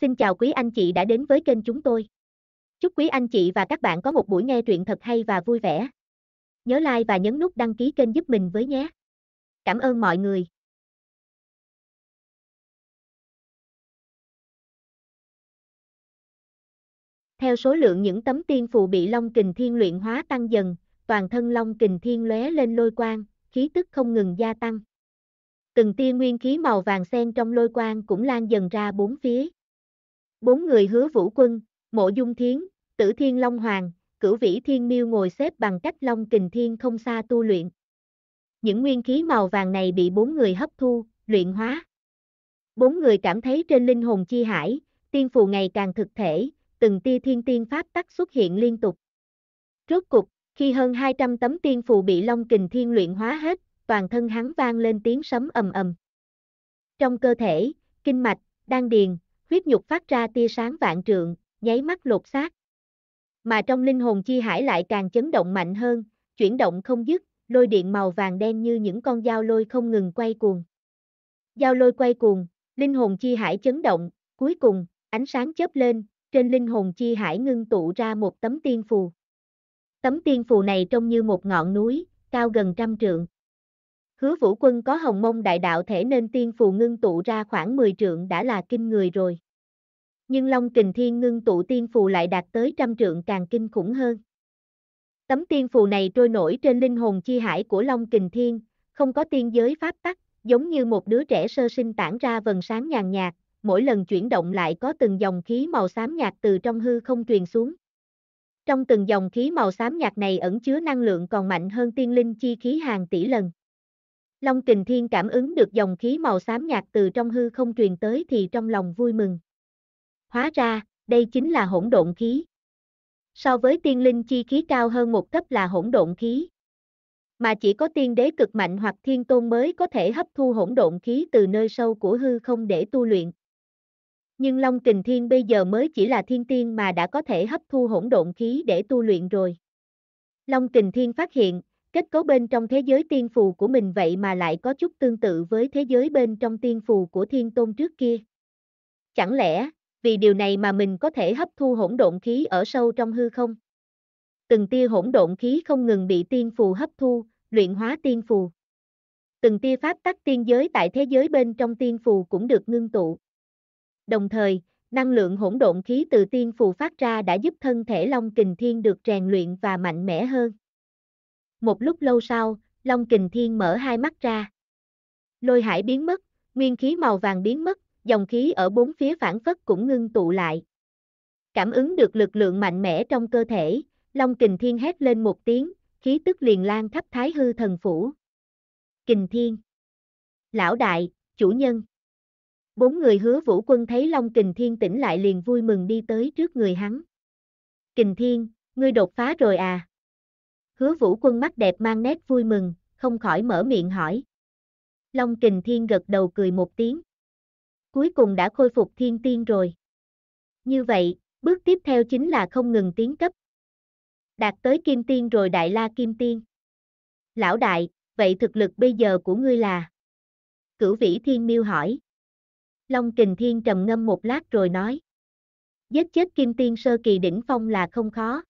Xin chào quý anh chị đã đến với kênh chúng tôi. Chúc quý anh chị và các bạn có một buổi nghe truyện thật hay và vui vẻ. Nhớ like và nhấn nút đăng ký kênh giúp mình với nhé. Cảm ơn mọi người. Theo số lượng những tấm tiên phù bị Long Kình Thiên luyện hóa tăng dần, toàn thân Long Kình Thiên lóe lên lôi quang, khí tức không ngừng gia tăng. Từng tia nguyên khí màu vàng xen trong lôi quang cũng lan dần ra bốn phía. Bốn người hứa vũ quân, mộ dung thiến, tử thiên long hoàng, cửu vĩ thiên miêu ngồi xếp bằng cách long kình thiên không xa tu luyện. Những nguyên khí màu vàng này bị bốn người hấp thu, luyện hóa. Bốn người cảm thấy trên linh hồn chi hải, tiên phù ngày càng thực thể, từng tia thiên tiên pháp tắc xuất hiện liên tục. Rốt cục, khi hơn 200 tấm tiên phù bị long kình thiên luyện hóa hết, toàn thân hắn vang lên tiếng sấm ầm ầm. Trong cơ thể, kinh mạch, đan điền, huyết nhục phát ra tia sáng vạn trượng, nháy mắt lột xác. Mà trong linh hồn chi hải lại càng chấn động mạnh hơn, chuyển động không dứt, lôi điện màu vàng đen như những con dao lôi không ngừng quay cuồng. Dao lôi quay cuồng, linh hồn chi hải chấn động, cuối cùng, ánh sáng chớp lên, trên linh hồn chi hải ngưng tụ ra một tấm tiên phù. Tấm tiên phù này trông như một ngọn núi, cao gần trăm trượng. Hứa vũ quân có hồng mông đại đạo thể nên tiên phù ngưng tụ ra khoảng 10 trượng đã là kinh người rồi. Nhưng Long Kình Thiên ngưng tụ tiên phù lại đạt tới trăm trượng càng kinh khủng hơn. Tấm tiên phù này trôi nổi trên linh hồn chi hải của Long Kình Thiên, không có tiên giới pháp tắc, giống như một đứa trẻ sơ sinh tản ra vần sáng nhàn nhạt, mỗi lần chuyển động lại có từng dòng khí màu xám nhạt từ trong hư không truyền xuống. Trong từng dòng khí màu xám nhạt này ẩn chứa năng lượng còn mạnh hơn tiên linh chi khí hàng tỷ lần. Long kình thiên cảm ứng được dòng khí màu xám nhạt từ trong hư không truyền tới thì trong lòng vui mừng. Hóa ra, đây chính là hỗn độn khí. So với tiên linh chi khí cao hơn một cấp là hỗn độn khí. Mà chỉ có tiên đế cực mạnh hoặc thiên tôn mới có thể hấp thu hỗn độn khí từ nơi sâu của hư không để tu luyện. Nhưng Long Kình Thiên bây giờ mới chỉ là thiên tiên mà đã có thể hấp thu hỗn độn khí để tu luyện rồi. Long Kình Thiên phát hiện, Kết cấu bên trong thế giới tiên phù của mình vậy mà lại có chút tương tự với thế giới bên trong tiên phù của thiên tôn trước kia. Chẳng lẽ, vì điều này mà mình có thể hấp thu hỗn độn khí ở sâu trong hư không? Từng tia hỗn độn khí không ngừng bị tiên phù hấp thu, luyện hóa tiên phù. Từng tia pháp tắc tiên giới tại thế giới bên trong tiên phù cũng được ngưng tụ. Đồng thời, năng lượng hỗn độn khí từ tiên phù phát ra đã giúp thân thể Long Kình Thiên được rèn luyện và mạnh mẽ hơn một lúc lâu sau, Long Kình Thiên mở hai mắt ra. Lôi hải biến mất, nguyên khí màu vàng biến mất, dòng khí ở bốn phía phản phất cũng ngưng tụ lại. Cảm ứng được lực lượng mạnh mẽ trong cơ thể, Long Kình Thiên hét lên một tiếng, khí tức liền lan khắp thái hư thần phủ. Kình Thiên Lão đại, chủ nhân Bốn người hứa vũ quân thấy Long Kình Thiên tỉnh lại liền vui mừng đi tới trước người hắn. Kình Thiên, ngươi đột phá rồi à? Hứa vũ quân mắt đẹp mang nét vui mừng, không khỏi mở miệng hỏi. Long kình thiên gật đầu cười một tiếng. Cuối cùng đã khôi phục thiên tiên rồi. Như vậy, bước tiếp theo chính là không ngừng tiến cấp. Đạt tới kim tiên rồi đại la kim tiên. Lão đại, vậy thực lực bây giờ của ngươi là? Cửu vĩ thiên miêu hỏi. Long kình thiên trầm ngâm một lát rồi nói. Giết chết kim tiên sơ kỳ đỉnh phong là không khó.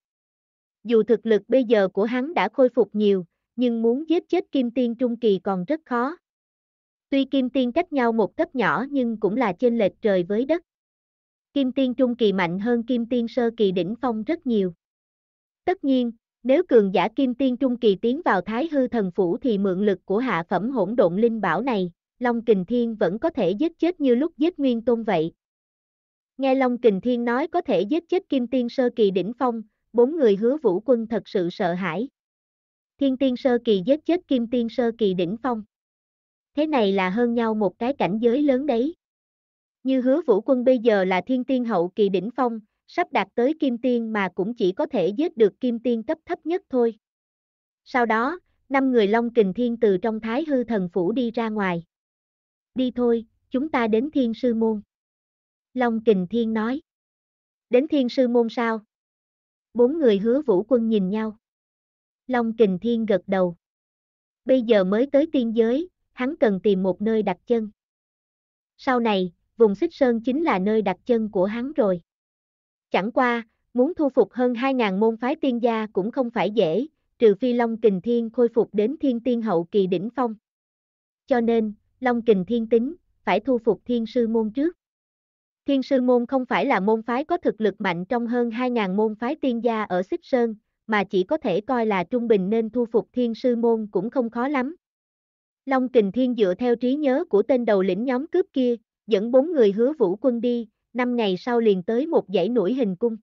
Dù thực lực bây giờ của hắn đã khôi phục nhiều, nhưng muốn giết chết Kim Tiên Trung Kỳ còn rất khó. Tuy Kim Tiên cách nhau một cấp nhỏ nhưng cũng là trên lệch trời với đất. Kim Tiên Trung Kỳ mạnh hơn Kim Tiên Sơ Kỳ đỉnh phong rất nhiều. Tất nhiên, nếu cường giả Kim Tiên Trung Kỳ tiến vào Thái Hư Thần Phủ thì mượn lực của hạ phẩm hỗn độn linh bảo này, Long Kình Thiên vẫn có thể giết chết như lúc giết Nguyên Tôn vậy. Nghe Long Kình Thiên nói có thể giết chết Kim Tiên Sơ Kỳ đỉnh phong, bốn người hứa vũ quân thật sự sợ hãi. Thiên tiên sơ kỳ giết chết kim tiên sơ kỳ đỉnh phong. Thế này là hơn nhau một cái cảnh giới lớn đấy. Như hứa vũ quân bây giờ là thiên tiên hậu kỳ đỉnh phong, sắp đạt tới kim tiên mà cũng chỉ có thể giết được kim tiên cấp thấp nhất thôi. Sau đó, năm người Long Kình Thiên từ trong Thái Hư Thần Phủ đi ra ngoài. Đi thôi, chúng ta đến Thiên Sư Môn. Long Kình Thiên nói. Đến Thiên Sư Môn sao? Bốn người hứa vũ quân nhìn nhau. Long kình thiên gật đầu. Bây giờ mới tới tiên giới, hắn cần tìm một nơi đặt chân. Sau này, vùng xích sơn chính là nơi đặt chân của hắn rồi. Chẳng qua, muốn thu phục hơn 2.000 môn phái tiên gia cũng không phải dễ, trừ phi Long Kình Thiên khôi phục đến thiên tiên hậu kỳ đỉnh phong. Cho nên, Long Kình Thiên tính, phải thu phục thiên sư môn trước. Thiên sư môn không phải là môn phái có thực lực mạnh trong hơn 2.000 môn phái tiên gia ở Xích Sơn, mà chỉ có thể coi là trung bình nên thu phục thiên sư môn cũng không khó lắm. Long kình thiên dựa theo trí nhớ của tên đầu lĩnh nhóm cướp kia, dẫn bốn người hứa vũ quân đi, năm ngày sau liền tới một dãy núi hình cung.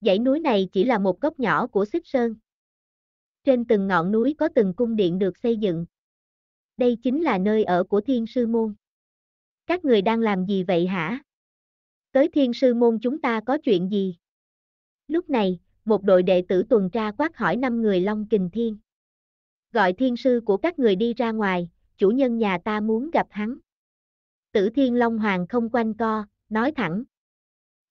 Dãy núi này chỉ là một góc nhỏ của Xích Sơn. Trên từng ngọn núi có từng cung điện được xây dựng. Đây chính là nơi ở của thiên sư môn. Các người đang làm gì vậy hả? tới thiên sư môn chúng ta có chuyện gì? Lúc này, một đội đệ tử tuần tra quát hỏi năm người Long Kình Thiên. Gọi thiên sư của các người đi ra ngoài, chủ nhân nhà ta muốn gặp hắn. Tử Thiên Long Hoàng không quanh co, nói thẳng.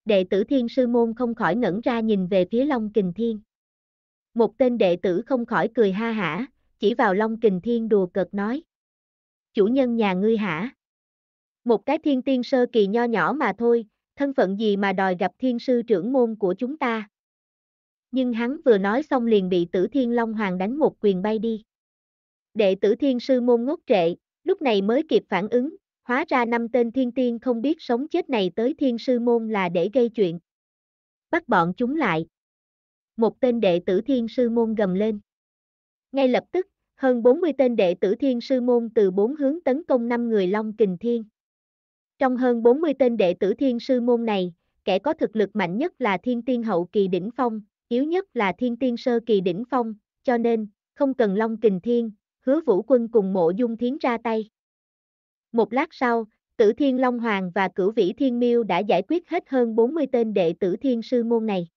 Đệ tử thiên sư môn không khỏi ngẩn ra nhìn về phía Long Kình Thiên. Một tên đệ tử không khỏi cười ha hả, chỉ vào Long Kình Thiên đùa cợt nói. Chủ nhân nhà ngươi hả? Một cái thiên tiên sơ kỳ nho nhỏ mà thôi, thân phận gì mà đòi gặp thiên sư trưởng môn của chúng ta. Nhưng hắn vừa nói xong liền bị tử thiên long hoàng đánh một quyền bay đi. Đệ tử thiên sư môn ngốc trệ, lúc này mới kịp phản ứng, hóa ra năm tên thiên tiên không biết sống chết này tới thiên sư môn là để gây chuyện. Bắt bọn chúng lại. Một tên đệ tử thiên sư môn gầm lên. Ngay lập tức, hơn 40 tên đệ tử thiên sư môn từ bốn hướng tấn công năm người Long Kình Thiên. Trong hơn 40 tên đệ tử thiên sư môn này, kẻ có thực lực mạnh nhất là thiên tiên hậu kỳ đỉnh phong, yếu nhất là thiên tiên sơ kỳ đỉnh phong, cho nên, không cần Long Kình Thiên, hứa vũ quân cùng mộ dung thiến ra tay. Một lát sau, tử thiên Long Hoàng và cửu vĩ thiên miêu đã giải quyết hết hơn 40 tên đệ tử thiên sư môn này.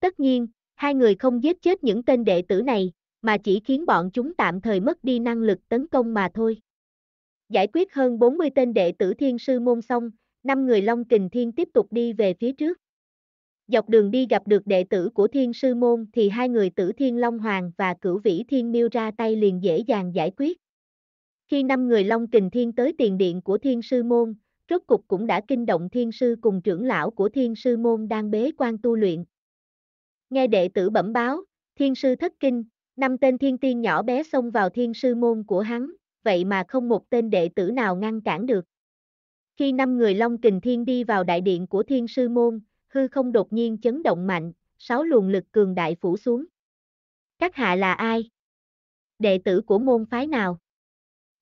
Tất nhiên, hai người không giết chết những tên đệ tử này, mà chỉ khiến bọn chúng tạm thời mất đi năng lực tấn công mà thôi giải quyết hơn 40 tên đệ tử thiên sư môn xong, năm người Long Kình Thiên tiếp tục đi về phía trước. Dọc đường đi gặp được đệ tử của thiên sư môn thì hai người tử thiên Long Hoàng và cửu vĩ thiên miêu ra tay liền dễ dàng giải quyết. Khi năm người Long Kình Thiên tới tiền điện của thiên sư môn, rốt cục cũng đã kinh động thiên sư cùng trưởng lão của thiên sư môn đang bế quan tu luyện. Nghe đệ tử bẩm báo, thiên sư thất kinh, năm tên thiên tiên nhỏ bé xông vào thiên sư môn của hắn, vậy mà không một tên đệ tử nào ngăn cản được. Khi năm người Long Kình Thiên đi vào đại điện của Thiên Sư Môn, hư không đột nhiên chấn động mạnh, sáu luồng lực cường đại phủ xuống. Các hạ là ai? Đệ tử của môn phái nào?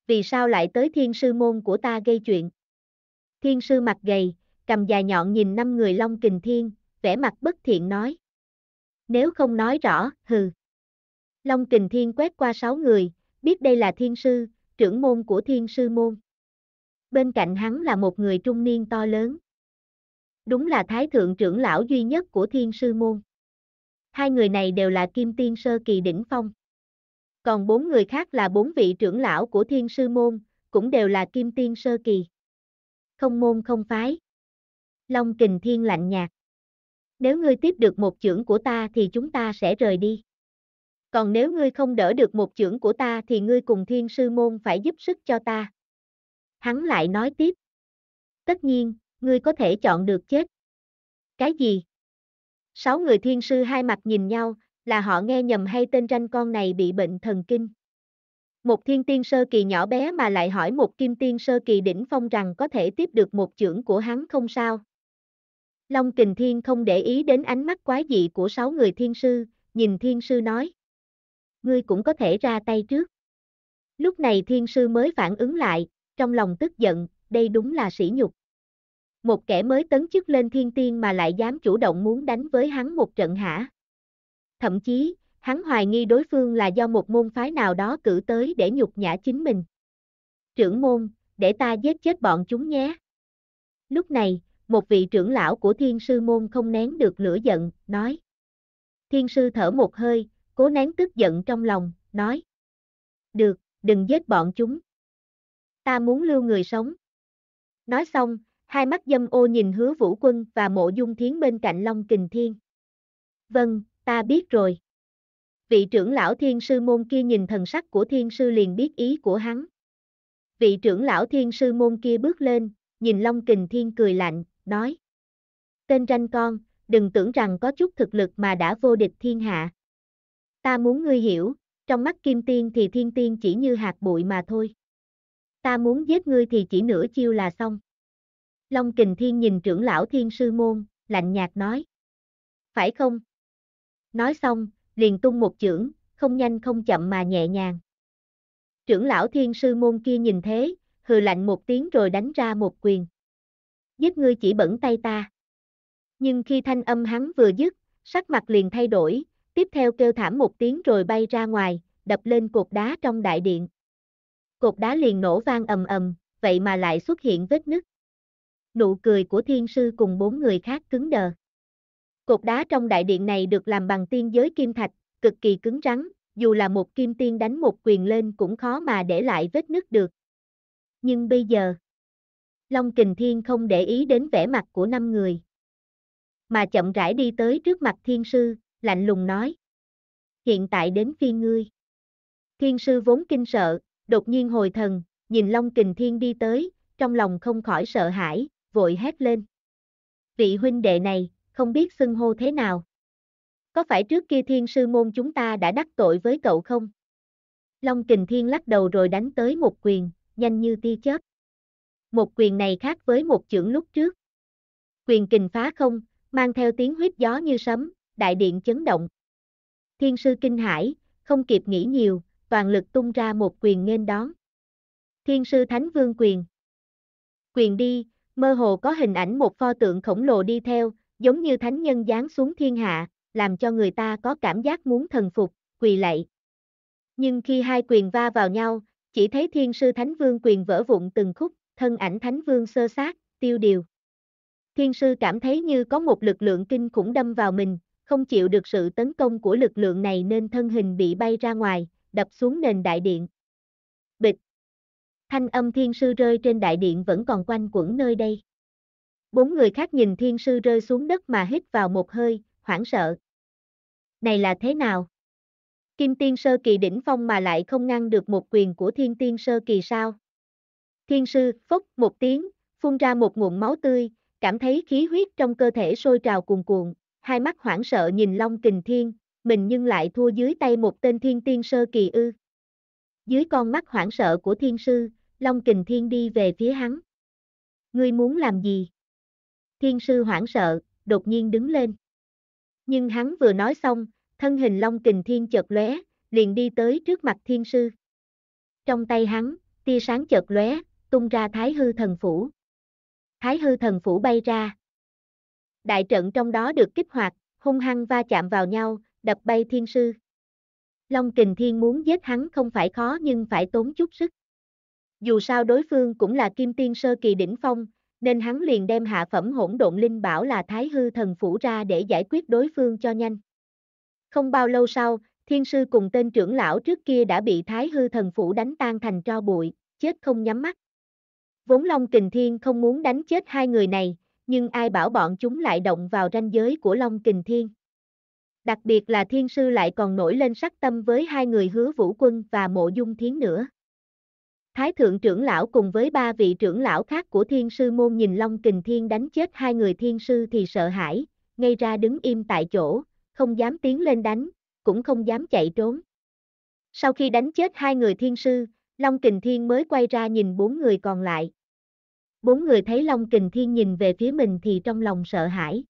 Vì sao lại tới Thiên Sư Môn của ta gây chuyện? Thiên Sư mặt gầy, cầm dài nhọn nhìn năm người Long Kình Thiên, vẻ mặt bất thiện nói. Nếu không nói rõ, hừ. Long Kình Thiên quét qua sáu người, biết đây là Thiên Sư, trưởng môn của thiên sư môn. Bên cạnh hắn là một người trung niên to lớn. Đúng là thái thượng trưởng lão duy nhất của thiên sư môn. Hai người này đều là kim tiên sơ kỳ đỉnh phong. Còn bốn người khác là bốn vị trưởng lão của thiên sư môn, cũng đều là kim tiên sơ kỳ. Không môn không phái. Long kình thiên lạnh nhạt. Nếu ngươi tiếp được một trưởng của ta thì chúng ta sẽ rời đi còn nếu ngươi không đỡ được một chưởng của ta thì ngươi cùng thiên sư môn phải giúp sức cho ta. Hắn lại nói tiếp. Tất nhiên, ngươi có thể chọn được chết. Cái gì? Sáu người thiên sư hai mặt nhìn nhau, là họ nghe nhầm hay tên ranh con này bị bệnh thần kinh. Một thiên tiên sơ kỳ nhỏ bé mà lại hỏi một kim tiên sơ kỳ đỉnh phong rằng có thể tiếp được một chưởng của hắn không sao. Long kình thiên không để ý đến ánh mắt quái dị của sáu người thiên sư, nhìn thiên sư nói ngươi cũng có thể ra tay trước. Lúc này thiên sư mới phản ứng lại, trong lòng tức giận, đây đúng là sỉ nhục. Một kẻ mới tấn chức lên thiên tiên mà lại dám chủ động muốn đánh với hắn một trận hả? Thậm chí, hắn hoài nghi đối phương là do một môn phái nào đó cử tới để nhục nhã chính mình. Trưởng môn, để ta giết chết bọn chúng nhé. Lúc này, một vị trưởng lão của thiên sư môn không nén được lửa giận, nói. Thiên sư thở một hơi, cố nén tức giận trong lòng, nói. Được, đừng giết bọn chúng. Ta muốn lưu người sống. Nói xong, hai mắt dâm ô nhìn hứa vũ quân và mộ dung thiến bên cạnh Long Kình Thiên. Vâng, ta biết rồi. Vị trưởng lão thiên sư môn kia nhìn thần sắc của thiên sư liền biết ý của hắn. Vị trưởng lão thiên sư môn kia bước lên, nhìn Long Kình Thiên cười lạnh, nói. Tên ranh con, đừng tưởng rằng có chút thực lực mà đã vô địch thiên hạ. Ta muốn ngươi hiểu, trong mắt kim tiên thì thiên tiên chỉ như hạt bụi mà thôi. Ta muốn giết ngươi thì chỉ nửa chiêu là xong. Long kình thiên nhìn trưởng lão thiên sư môn, lạnh nhạt nói. Phải không? Nói xong, liền tung một chưởng, không nhanh không chậm mà nhẹ nhàng. Trưởng lão thiên sư môn kia nhìn thế, hừ lạnh một tiếng rồi đánh ra một quyền. Giết ngươi chỉ bẩn tay ta. Nhưng khi thanh âm hắn vừa dứt, sắc mặt liền thay đổi, tiếp theo kêu thảm một tiếng rồi bay ra ngoài, đập lên cột đá trong đại điện. Cột đá liền nổ vang ầm ầm, vậy mà lại xuất hiện vết nứt. Nụ cười của thiên sư cùng bốn người khác cứng đờ. Cột đá trong đại điện này được làm bằng tiên giới kim thạch, cực kỳ cứng rắn, dù là một kim tiên đánh một quyền lên cũng khó mà để lại vết nứt được. Nhưng bây giờ, Long Kình Thiên không để ý đến vẻ mặt của năm người, mà chậm rãi đi tới trước mặt thiên sư, lạnh lùng nói. Hiện tại đến phi ngươi. Thiên sư vốn kinh sợ, đột nhiên hồi thần, nhìn Long Kình Thiên đi tới, trong lòng không khỏi sợ hãi, vội hét lên. Vị huynh đệ này, không biết xưng hô thế nào. Có phải trước kia thiên sư môn chúng ta đã đắc tội với cậu không? Long Kình Thiên lắc đầu rồi đánh tới một quyền, nhanh như tia chớp. Một quyền này khác với một chưởng lúc trước. Quyền kình phá không, mang theo tiếng huyết gió như sấm, đại điện chấn động. Thiên sư kinh hải, không kịp nghĩ nhiều, toàn lực tung ra một quyền nghênh đón. Thiên sư thánh vương quyền. Quyền đi, mơ hồ có hình ảnh một pho tượng khổng lồ đi theo, giống như thánh nhân giáng xuống thiên hạ, làm cho người ta có cảm giác muốn thần phục, quỳ lạy. Nhưng khi hai quyền va vào nhau, chỉ thấy thiên sư thánh vương quyền vỡ vụn từng khúc, thân ảnh thánh vương sơ sát, tiêu điều. Thiên sư cảm thấy như có một lực lượng kinh khủng đâm vào mình, không chịu được sự tấn công của lực lượng này nên thân hình bị bay ra ngoài, đập xuống nền đại điện. Bịch! Thanh âm thiên sư rơi trên đại điện vẫn còn quanh quẩn nơi đây. Bốn người khác nhìn thiên sư rơi xuống đất mà hít vào một hơi, hoảng sợ. Này là thế nào? Kim tiên sơ kỳ đỉnh phong mà lại không ngăn được một quyền của thiên tiên sơ kỳ sao? Thiên sư, phốc, một tiếng, phun ra một nguồn máu tươi, cảm thấy khí huyết trong cơ thể sôi trào cuồn cuộn hai mắt hoảng sợ nhìn Long Kình Thiên, mình nhưng lại thua dưới tay một tên thiên tiên sơ kỳ ư. Dưới con mắt hoảng sợ của thiên sư, Long Kình Thiên đi về phía hắn. Ngươi muốn làm gì? Thiên sư hoảng sợ, đột nhiên đứng lên. Nhưng hắn vừa nói xong, thân hình Long Kình Thiên chợt lóe, liền đi tới trước mặt thiên sư. Trong tay hắn, tia sáng chợt lóe, tung ra Thái Hư Thần Phủ. Thái Hư Thần Phủ bay ra, đại trận trong đó được kích hoạt, hung hăng va chạm vào nhau, đập bay thiên sư. Long kình thiên muốn giết hắn không phải khó nhưng phải tốn chút sức. Dù sao đối phương cũng là kim tiên sơ kỳ đỉnh phong, nên hắn liền đem hạ phẩm hỗn độn linh bảo là thái hư thần phủ ra để giải quyết đối phương cho nhanh. Không bao lâu sau, thiên sư cùng tên trưởng lão trước kia đã bị thái hư thần phủ đánh tan thành tro bụi, chết không nhắm mắt. Vốn Long Kình Thiên không muốn đánh chết hai người này, nhưng ai bảo bọn chúng lại động vào ranh giới của Long Kình Thiên. Đặc biệt là thiên sư lại còn nổi lên sắc tâm với hai người hứa vũ quân và mộ dung thiến nữa. Thái thượng trưởng lão cùng với ba vị trưởng lão khác của thiên sư môn nhìn Long Kình Thiên đánh chết hai người thiên sư thì sợ hãi, ngay ra đứng im tại chỗ, không dám tiến lên đánh, cũng không dám chạy trốn. Sau khi đánh chết hai người thiên sư, Long Kình Thiên mới quay ra nhìn bốn người còn lại bốn người thấy Long Kình Thiên nhìn về phía mình thì trong lòng sợ hãi.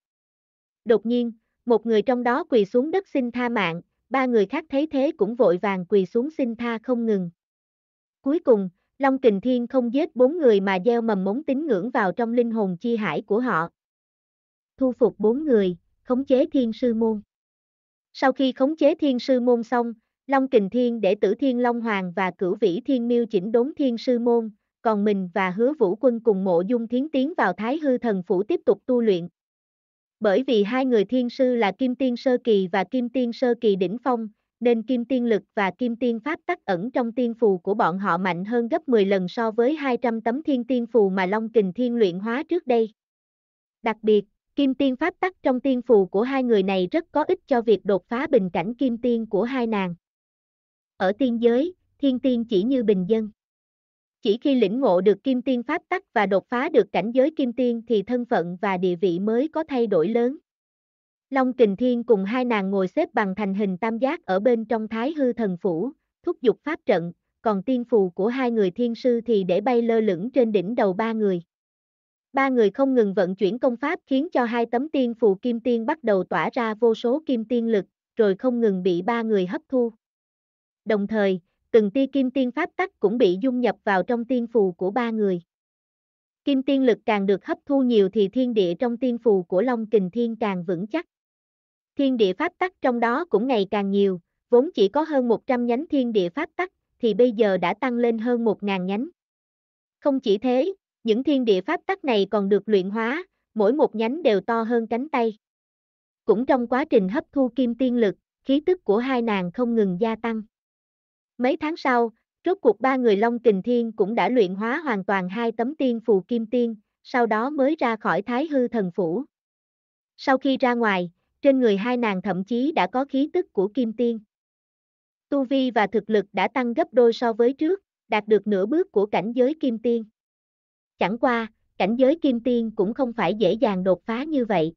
Đột nhiên, một người trong đó quỳ xuống đất xin tha mạng, ba người khác thấy thế cũng vội vàng quỳ xuống xin tha không ngừng. Cuối cùng, Long Kình Thiên không giết bốn người mà gieo mầm mống tín ngưỡng vào trong linh hồn chi hải của họ. Thu phục bốn người, khống chế thiên sư môn. Sau khi khống chế thiên sư môn xong, Long Kình Thiên để tử Thiên Long Hoàng và cửu vĩ Thiên Miêu chỉnh đốn thiên sư môn, còn mình và hứa vũ quân cùng mộ dung thiến tiến vào thái hư thần phủ tiếp tục tu luyện. Bởi vì hai người thiên sư là kim tiên sơ kỳ và kim tiên sơ kỳ đỉnh phong, nên kim tiên lực và kim tiên pháp tắc ẩn trong tiên phù của bọn họ mạnh hơn gấp 10 lần so với 200 tấm thiên tiên phù mà Long Kình Thiên luyện hóa trước đây. Đặc biệt, kim tiên pháp tắc trong tiên phù của hai người này rất có ích cho việc đột phá bình cảnh kim tiên của hai nàng. Ở tiên giới, thiên tiên chỉ như bình dân. Chỉ khi lĩnh ngộ được kim tiên pháp tắc và đột phá được cảnh giới kim tiên thì thân phận và địa vị mới có thay đổi lớn. Long Kình Thiên cùng hai nàng ngồi xếp bằng thành hình tam giác ở bên trong thái hư thần phủ, thúc giục pháp trận, còn tiên phù của hai người thiên sư thì để bay lơ lửng trên đỉnh đầu ba người. Ba người không ngừng vận chuyển công pháp khiến cho hai tấm tiên phù kim tiên bắt đầu tỏa ra vô số kim tiên lực, rồi không ngừng bị ba người hấp thu. Đồng thời, từng tia kim tiên pháp tắc cũng bị dung nhập vào trong tiên phù của ba người. Kim tiên lực càng được hấp thu nhiều thì thiên địa trong tiên phù của Long Kình Thiên càng vững chắc. Thiên địa pháp tắc trong đó cũng ngày càng nhiều, vốn chỉ có hơn 100 nhánh thiên địa pháp tắc, thì bây giờ đã tăng lên hơn 1.000 nhánh. Không chỉ thế, những thiên địa pháp tắc này còn được luyện hóa, mỗi một nhánh đều to hơn cánh tay. Cũng trong quá trình hấp thu kim tiên lực, khí tức của hai nàng không ngừng gia tăng. Mấy tháng sau, rốt cuộc ba người Long Kình Thiên cũng đã luyện hóa hoàn toàn hai tấm tiên phù kim tiên, sau đó mới ra khỏi Thái Hư Thần Phủ. Sau khi ra ngoài, trên người hai nàng thậm chí đã có khí tức của kim tiên. Tu vi và thực lực đã tăng gấp đôi so với trước, đạt được nửa bước của cảnh giới kim tiên. Chẳng qua, cảnh giới kim tiên cũng không phải dễ dàng đột phá như vậy.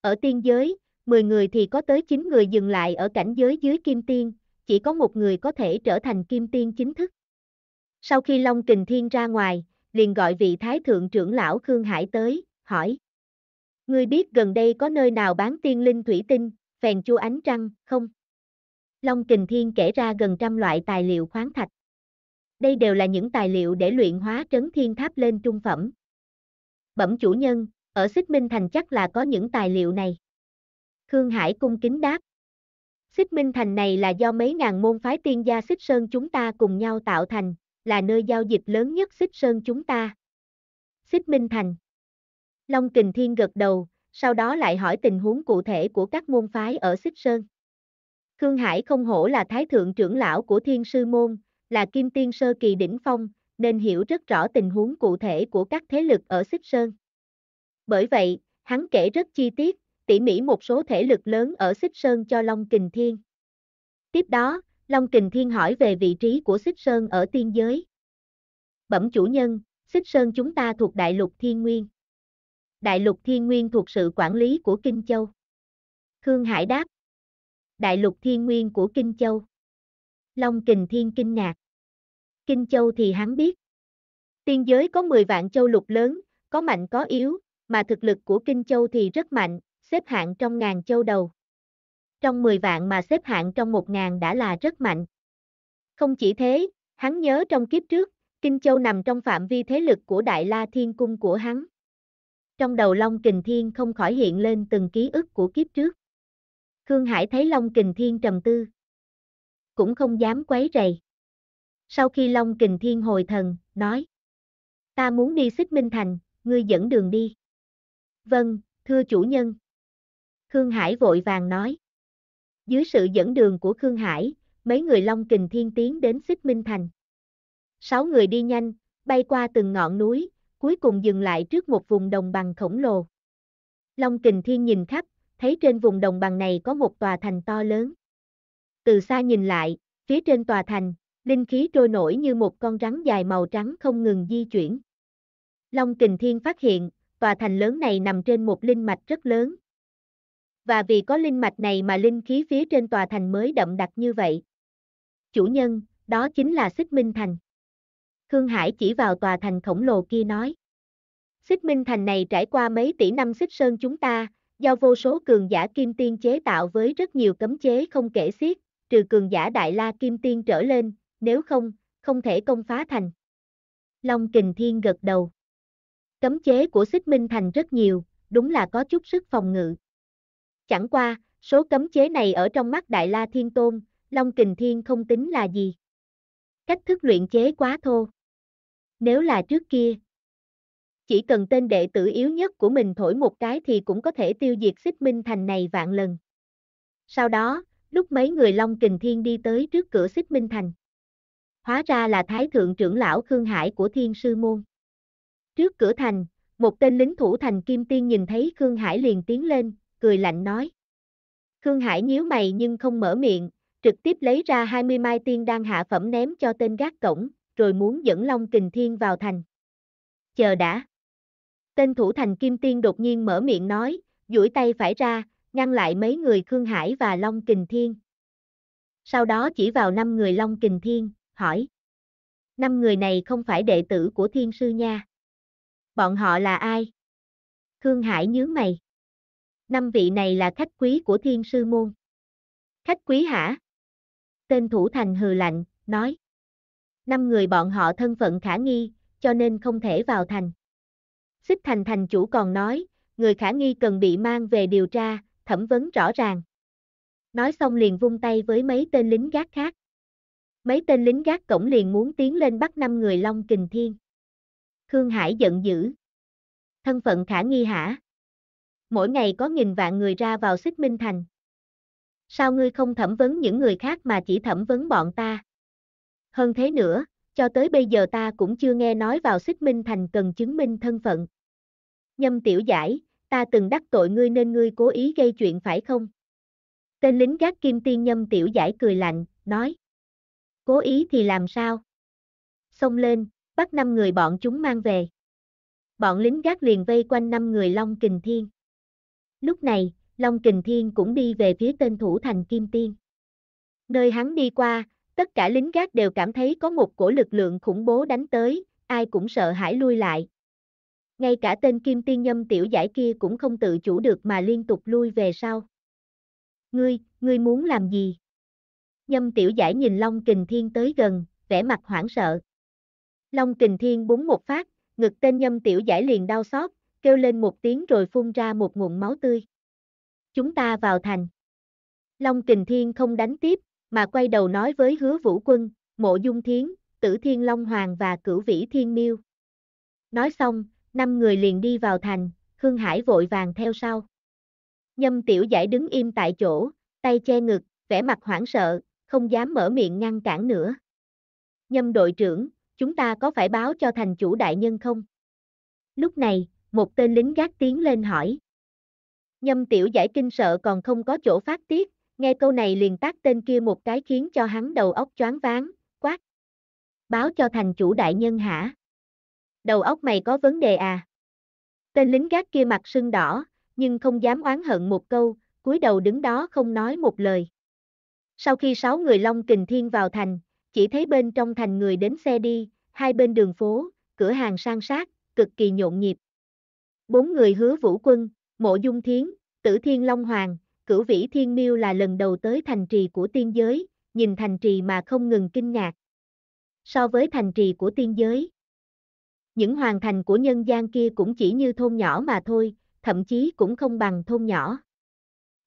Ở tiên giới, 10 người thì có tới 9 người dừng lại ở cảnh giới dưới kim tiên, chỉ có một người có thể trở thành kim tiên chính thức. Sau khi Long Kình Thiên ra ngoài, liền gọi vị Thái Thượng trưởng lão Khương Hải tới, hỏi. Ngươi biết gần đây có nơi nào bán tiên linh thủy tinh, phèn chua ánh trăng, không? Long Kình Thiên kể ra gần trăm loại tài liệu khoáng thạch. Đây đều là những tài liệu để luyện hóa trấn thiên tháp lên trung phẩm. Bẩm chủ nhân, ở Xích Minh Thành chắc là có những tài liệu này. Khương Hải cung kính đáp, Xích Minh Thành này là do mấy ngàn môn phái tiên gia Xích Sơn chúng ta cùng nhau tạo thành, là nơi giao dịch lớn nhất Xích Sơn chúng ta. Xích Minh Thành Long Kình Thiên gật đầu, sau đó lại hỏi tình huống cụ thể của các môn phái ở Xích Sơn. Khương Hải không hổ là Thái Thượng trưởng lão của Thiên Sư Môn, là Kim Tiên Sơ Kỳ Đỉnh Phong, nên hiểu rất rõ tình huống cụ thể của các thế lực ở Xích Sơn. Bởi vậy, hắn kể rất chi tiết, tỉ mỉ một số thể lực lớn ở Xích Sơn cho Long Kình Thiên. Tiếp đó, Long Kình Thiên hỏi về vị trí của Xích Sơn ở tiên giới. Bẩm chủ nhân, Xích Sơn chúng ta thuộc Đại lục Thiên Nguyên. Đại lục Thiên Nguyên thuộc sự quản lý của Kinh Châu. Khương Hải đáp. Đại lục Thiên Nguyên của Kinh Châu. Long Kình Thiên kinh ngạc. Kinh Châu thì hắn biết. Tiên giới có 10 vạn châu lục lớn, có mạnh có yếu, mà thực lực của Kinh Châu thì rất mạnh, xếp hạng trong ngàn châu đầu. Trong 10 vạn mà xếp hạng trong 1 ngàn đã là rất mạnh. Không chỉ thế, hắn nhớ trong kiếp trước, Kinh Châu nằm trong phạm vi thế lực của Đại La Thiên Cung của hắn. Trong đầu Long Kình Thiên không khỏi hiện lên từng ký ức của kiếp trước. Khương Hải thấy Long Kình Thiên trầm tư. Cũng không dám quấy rầy. Sau khi Long Kình Thiên hồi thần, nói. Ta muốn đi xích Minh Thành, ngươi dẫn đường đi. Vâng, thưa chủ nhân. Khương Hải vội vàng nói. Dưới sự dẫn đường của Khương Hải, mấy người Long Kình Thiên tiến đến Xích Minh Thành. Sáu người đi nhanh, bay qua từng ngọn núi, cuối cùng dừng lại trước một vùng đồng bằng khổng lồ. Long Kình Thiên nhìn khắp, thấy trên vùng đồng bằng này có một tòa thành to lớn. Từ xa nhìn lại, phía trên tòa thành, linh khí trôi nổi như một con rắn dài màu trắng không ngừng di chuyển. Long Kình Thiên phát hiện, tòa thành lớn này nằm trên một linh mạch rất lớn, và vì có linh mạch này mà linh khí phía trên tòa thành mới đậm đặc như vậy. Chủ nhân, đó chính là Xích Minh Thành. Khương Hải chỉ vào tòa thành khổng lồ kia nói. Xích Minh Thành này trải qua mấy tỷ năm xích sơn chúng ta, do vô số cường giả kim tiên chế tạo với rất nhiều cấm chế không kể xiết, trừ cường giả đại la kim tiên trở lên, nếu không, không thể công phá thành. Long Kình Thiên gật đầu. Cấm chế của Xích Minh Thành rất nhiều, đúng là có chút sức phòng ngự. Chẳng qua, số cấm chế này ở trong mắt Đại La Thiên Tôn, Long Kình Thiên không tính là gì. Cách thức luyện chế quá thô. Nếu là trước kia, chỉ cần tên đệ tử yếu nhất của mình thổi một cái thì cũng có thể tiêu diệt xích minh thành này vạn lần. Sau đó, lúc mấy người Long Kình Thiên đi tới trước cửa xích minh thành. Hóa ra là Thái Thượng trưởng lão Khương Hải của Thiên Sư Môn. Trước cửa thành, một tên lính thủ thành Kim Tiên nhìn thấy Khương Hải liền tiến lên, cười lạnh nói. Khương Hải nhíu mày nhưng không mở miệng, trực tiếp lấy ra 20 mai tiên đang hạ phẩm ném cho tên gác cổng, rồi muốn dẫn Long Kình Thiên vào thành. Chờ đã. Tên thủ thành Kim Tiên đột nhiên mở miệng nói, duỗi tay phải ra, ngăn lại mấy người Khương Hải và Long Kình Thiên. Sau đó chỉ vào năm người Long Kình Thiên, hỏi. Năm người này không phải đệ tử của Thiên Sư nha. Bọn họ là ai? Khương Hải nhớ mày năm vị này là khách quý của thiên sư môn. Khách quý hả? Tên thủ thành hừ lạnh, nói. Năm người bọn họ thân phận khả nghi, cho nên không thể vào thành. Xích thành thành chủ còn nói, người khả nghi cần bị mang về điều tra, thẩm vấn rõ ràng. Nói xong liền vung tay với mấy tên lính gác khác. Mấy tên lính gác cổng liền muốn tiến lên bắt năm người Long Kình Thiên. Khương Hải giận dữ. Thân phận khả nghi hả? mỗi ngày có nghìn vạn người ra vào xích minh thành. Sao ngươi không thẩm vấn những người khác mà chỉ thẩm vấn bọn ta? Hơn thế nữa, cho tới bây giờ ta cũng chưa nghe nói vào xích minh thành cần chứng minh thân phận. Nhâm tiểu giải, ta từng đắc tội ngươi nên ngươi cố ý gây chuyện phải không? Tên lính gác kim tiên nhâm tiểu giải cười lạnh, nói. Cố ý thì làm sao? Xông lên, bắt năm người bọn chúng mang về. Bọn lính gác liền vây quanh năm người Long Kình Thiên. Lúc này, Long Kình Thiên cũng đi về phía tên thủ thành Kim Tiên. Nơi hắn đi qua, tất cả lính gác đều cảm thấy có một cổ lực lượng khủng bố đánh tới, ai cũng sợ hãi lui lại. Ngay cả tên Kim Tiên nhâm tiểu giải kia cũng không tự chủ được mà liên tục lui về sau. Ngươi, ngươi muốn làm gì? Nhâm tiểu giải nhìn Long Kình Thiên tới gần, vẻ mặt hoảng sợ. Long Kình Thiên búng một phát, ngực tên nhâm tiểu giải liền đau xót, kêu lên một tiếng rồi phun ra một nguồn máu tươi. Chúng ta vào thành. Long Kình Thiên không đánh tiếp, mà quay đầu nói với hứa vũ quân, mộ dung thiến, tử thiên long hoàng và cửu vĩ thiên miêu. Nói xong, năm người liền đi vào thành, Khương Hải vội vàng theo sau. Nhâm tiểu giải đứng im tại chỗ, tay che ngực, vẻ mặt hoảng sợ, không dám mở miệng ngăn cản nữa. Nhâm đội trưởng, chúng ta có phải báo cho thành chủ đại nhân không? Lúc này, một tên lính gác tiến lên hỏi. Nhâm tiểu giải kinh sợ còn không có chỗ phát tiết, nghe câu này liền tác tên kia một cái khiến cho hắn đầu óc choáng váng, quát. Báo cho thành chủ đại nhân hả? Đầu óc mày có vấn đề à? Tên lính gác kia mặt sưng đỏ, nhưng không dám oán hận một câu, cúi đầu đứng đó không nói một lời. Sau khi sáu người Long Kình Thiên vào thành, chỉ thấy bên trong thành người đến xe đi, hai bên đường phố, cửa hàng sang sát, cực kỳ nhộn nhịp. Bốn người hứa vũ quân, mộ dung thiến, tử thiên long hoàng, cửu vĩ thiên miêu là lần đầu tới thành trì của tiên giới, nhìn thành trì mà không ngừng kinh ngạc. So với thành trì của tiên giới, những hoàng thành của nhân gian kia cũng chỉ như thôn nhỏ mà thôi, thậm chí cũng không bằng thôn nhỏ.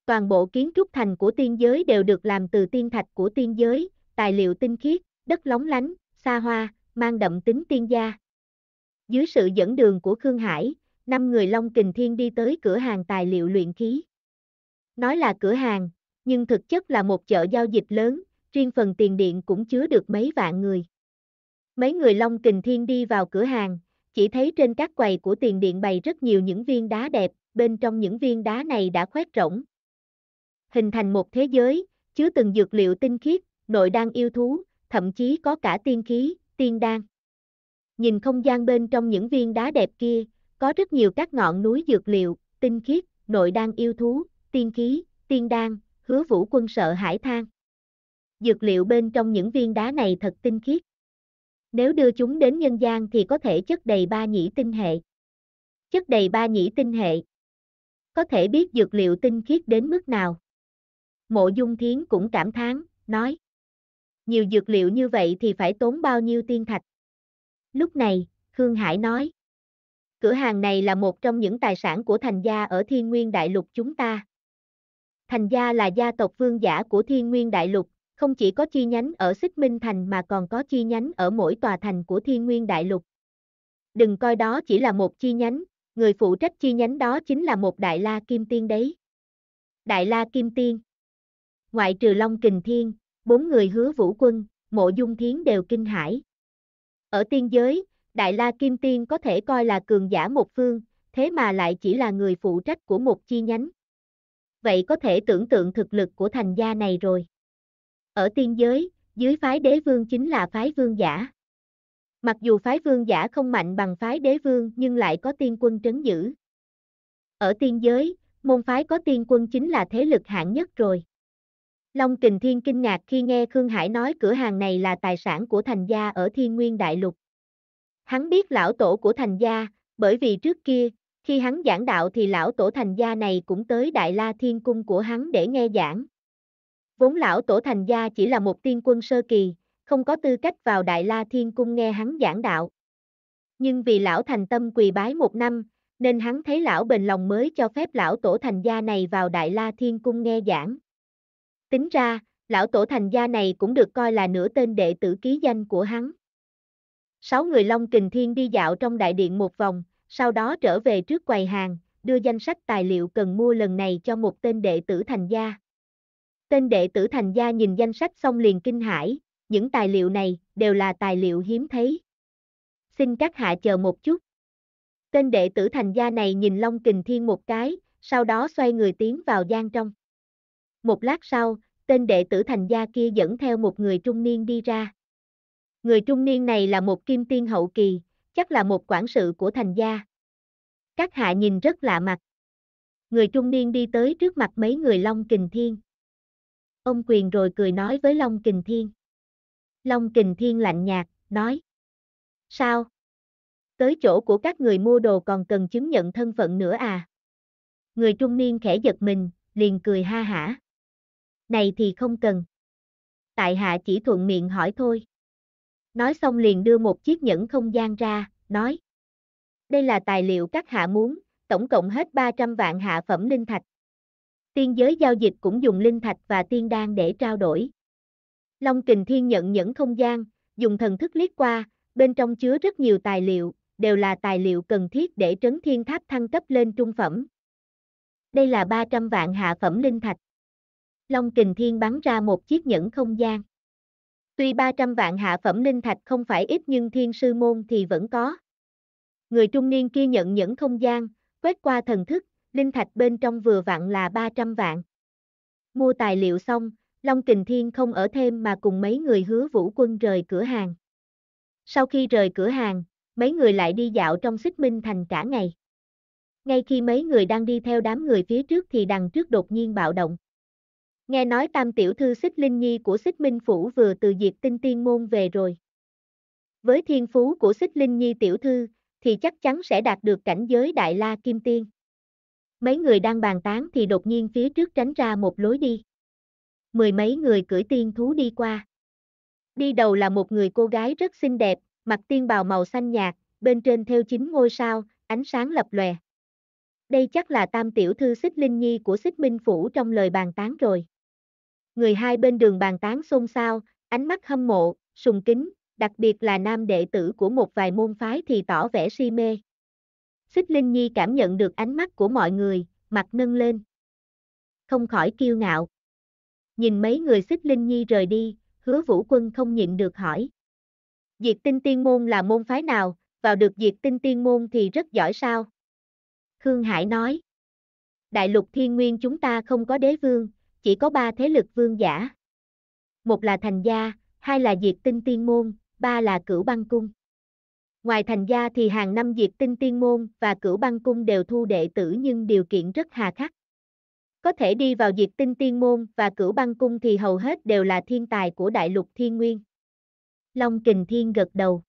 Toàn bộ kiến trúc thành của tiên giới đều được làm từ tiên thạch của tiên giới, tài liệu tinh khiết, đất lóng lánh, xa hoa, mang đậm tính tiên gia. Dưới sự dẫn đường của Khương Hải, năm người Long Kình Thiên đi tới cửa hàng tài liệu luyện khí. Nói là cửa hàng, nhưng thực chất là một chợ giao dịch lớn, riêng phần tiền điện cũng chứa được mấy vạn người. Mấy người Long Kình Thiên đi vào cửa hàng, chỉ thấy trên các quầy của tiền điện bày rất nhiều những viên đá đẹp, bên trong những viên đá này đã khoét rỗng. Hình thành một thế giới, chứa từng dược liệu tinh khiết, nội đan yêu thú, thậm chí có cả tiên khí, tiên đan. Nhìn không gian bên trong những viên đá đẹp kia, có rất nhiều các ngọn núi dược liệu, tinh khiết, nội đan yêu thú, tiên khí, tiên đan, hứa vũ quân sợ hải thang. Dược liệu bên trong những viên đá này thật tinh khiết. Nếu đưa chúng đến nhân gian thì có thể chất đầy ba nhĩ tinh hệ. Chất đầy ba nhĩ tinh hệ. Có thể biết dược liệu tinh khiết đến mức nào. Mộ Dung Thiến cũng cảm thán, nói. Nhiều dược liệu như vậy thì phải tốn bao nhiêu tiên thạch. Lúc này, Khương Hải nói. Cửa hàng này là một trong những tài sản của thành gia ở thiên nguyên đại lục chúng ta. Thành gia là gia tộc vương giả của thiên nguyên đại lục, không chỉ có chi nhánh ở Xích Minh Thành mà còn có chi nhánh ở mỗi tòa thành của thiên nguyên đại lục. Đừng coi đó chỉ là một chi nhánh, người phụ trách chi nhánh đó chính là một đại la kim tiên đấy. Đại la kim tiên Ngoại trừ Long Kình Thiên, bốn người hứa vũ quân, mộ dung thiến đều kinh hãi. Ở tiên giới, Đại La Kim Tiên có thể coi là cường giả một phương, thế mà lại chỉ là người phụ trách của một chi nhánh. Vậy có thể tưởng tượng thực lực của thành gia này rồi. Ở tiên giới, dưới phái đế vương chính là phái vương giả. Mặc dù phái vương giả không mạnh bằng phái đế vương nhưng lại có tiên quân trấn giữ. Ở tiên giới, môn phái có tiên quân chính là thế lực hạng nhất rồi. Long Kình Thiên kinh ngạc khi nghe Khương Hải nói cửa hàng này là tài sản của thành gia ở Thiên Nguyên Đại Lục. Hắn biết lão tổ của thành gia, bởi vì trước kia, khi hắn giảng đạo thì lão tổ thành gia này cũng tới Đại La Thiên Cung của hắn để nghe giảng. Vốn lão tổ thành gia chỉ là một tiên quân sơ kỳ, không có tư cách vào Đại La Thiên Cung nghe hắn giảng đạo. Nhưng vì lão thành tâm quỳ bái một năm, nên hắn thấy lão bền lòng mới cho phép lão tổ thành gia này vào Đại La Thiên Cung nghe giảng. Tính ra, lão tổ thành gia này cũng được coi là nửa tên đệ tử ký danh của hắn. Sáu người Long Kình Thiên đi dạo trong đại điện một vòng, sau đó trở về trước quầy hàng, đưa danh sách tài liệu cần mua lần này cho một tên đệ tử thành gia. Tên đệ tử thành gia nhìn danh sách xong liền kinh hãi, những tài liệu này đều là tài liệu hiếm thấy. Xin các hạ chờ một chút. Tên đệ tử thành gia này nhìn Long Kình Thiên một cái, sau đó xoay người tiến vào gian trong. Một lát sau, tên đệ tử thành gia kia dẫn theo một người trung niên đi ra. Người trung niên này là một kim tiên hậu kỳ, chắc là một quản sự của thành gia. Các hạ nhìn rất lạ mặt. Người trung niên đi tới trước mặt mấy người Long Kình Thiên. Ông quyền rồi cười nói với Long Kình Thiên. Long Kình Thiên lạnh nhạt, nói. Sao? Tới chỗ của các người mua đồ còn cần chứng nhận thân phận nữa à? Người trung niên khẽ giật mình, liền cười ha hả. Này thì không cần. Tại hạ chỉ thuận miệng hỏi thôi nói xong liền đưa một chiếc nhẫn không gian ra, nói. Đây là tài liệu các hạ muốn, tổng cộng hết 300 vạn hạ phẩm linh thạch. Tiên giới giao dịch cũng dùng linh thạch và tiên đan để trao đổi. Long kình thiên nhận nhẫn không gian, dùng thần thức liếc qua, bên trong chứa rất nhiều tài liệu, đều là tài liệu cần thiết để trấn thiên tháp thăng cấp lên trung phẩm. Đây là 300 vạn hạ phẩm linh thạch. Long kình thiên bắn ra một chiếc nhẫn không gian. Tuy 300 vạn hạ phẩm linh thạch không phải ít nhưng thiên sư môn thì vẫn có. Người trung niên kia nhận những không gian, quét qua thần thức, linh thạch bên trong vừa vặn là 300 vạn. Mua tài liệu xong, Long Kình Thiên không ở thêm mà cùng mấy người hứa vũ quân rời cửa hàng. Sau khi rời cửa hàng, mấy người lại đi dạo trong xích minh thành cả ngày. Ngay khi mấy người đang đi theo đám người phía trước thì đằng trước đột nhiên bạo động. Nghe nói tam tiểu thư xích linh nhi của xích minh phủ vừa từ diệt tinh tiên môn về rồi. Với thiên phú của xích linh nhi tiểu thư, thì chắc chắn sẽ đạt được cảnh giới đại la kim tiên. Mấy người đang bàn tán thì đột nhiên phía trước tránh ra một lối đi. Mười mấy người cưỡi tiên thú đi qua. Đi đầu là một người cô gái rất xinh đẹp, mặc tiên bào màu xanh nhạt, bên trên theo chín ngôi sao, ánh sáng lập lòe. Đây chắc là tam tiểu thư xích linh nhi của xích minh phủ trong lời bàn tán rồi người hai bên đường bàn tán xôn xao, ánh mắt hâm mộ, sùng kính, đặc biệt là nam đệ tử của một vài môn phái thì tỏ vẻ si mê. Xích Linh Nhi cảm nhận được ánh mắt của mọi người, mặt nâng lên. Không khỏi kiêu ngạo. Nhìn mấy người Xích Linh Nhi rời đi, hứa vũ quân không nhịn được hỏi. Diệt tinh tiên môn là môn phái nào, vào được diệt tinh tiên môn thì rất giỏi sao? Khương Hải nói. Đại lục thiên nguyên chúng ta không có đế vương, chỉ có ba thế lực vương giả. Một là thành gia, hai là diệt tinh tiên môn, ba là cửu băng cung. Ngoài thành gia thì hàng năm diệt tinh tiên môn và cửu băng cung đều thu đệ tử nhưng điều kiện rất hà khắc. Có thể đi vào diệt tinh tiên môn và cửu băng cung thì hầu hết đều là thiên tài của đại lục thiên nguyên. Long kình thiên gật đầu.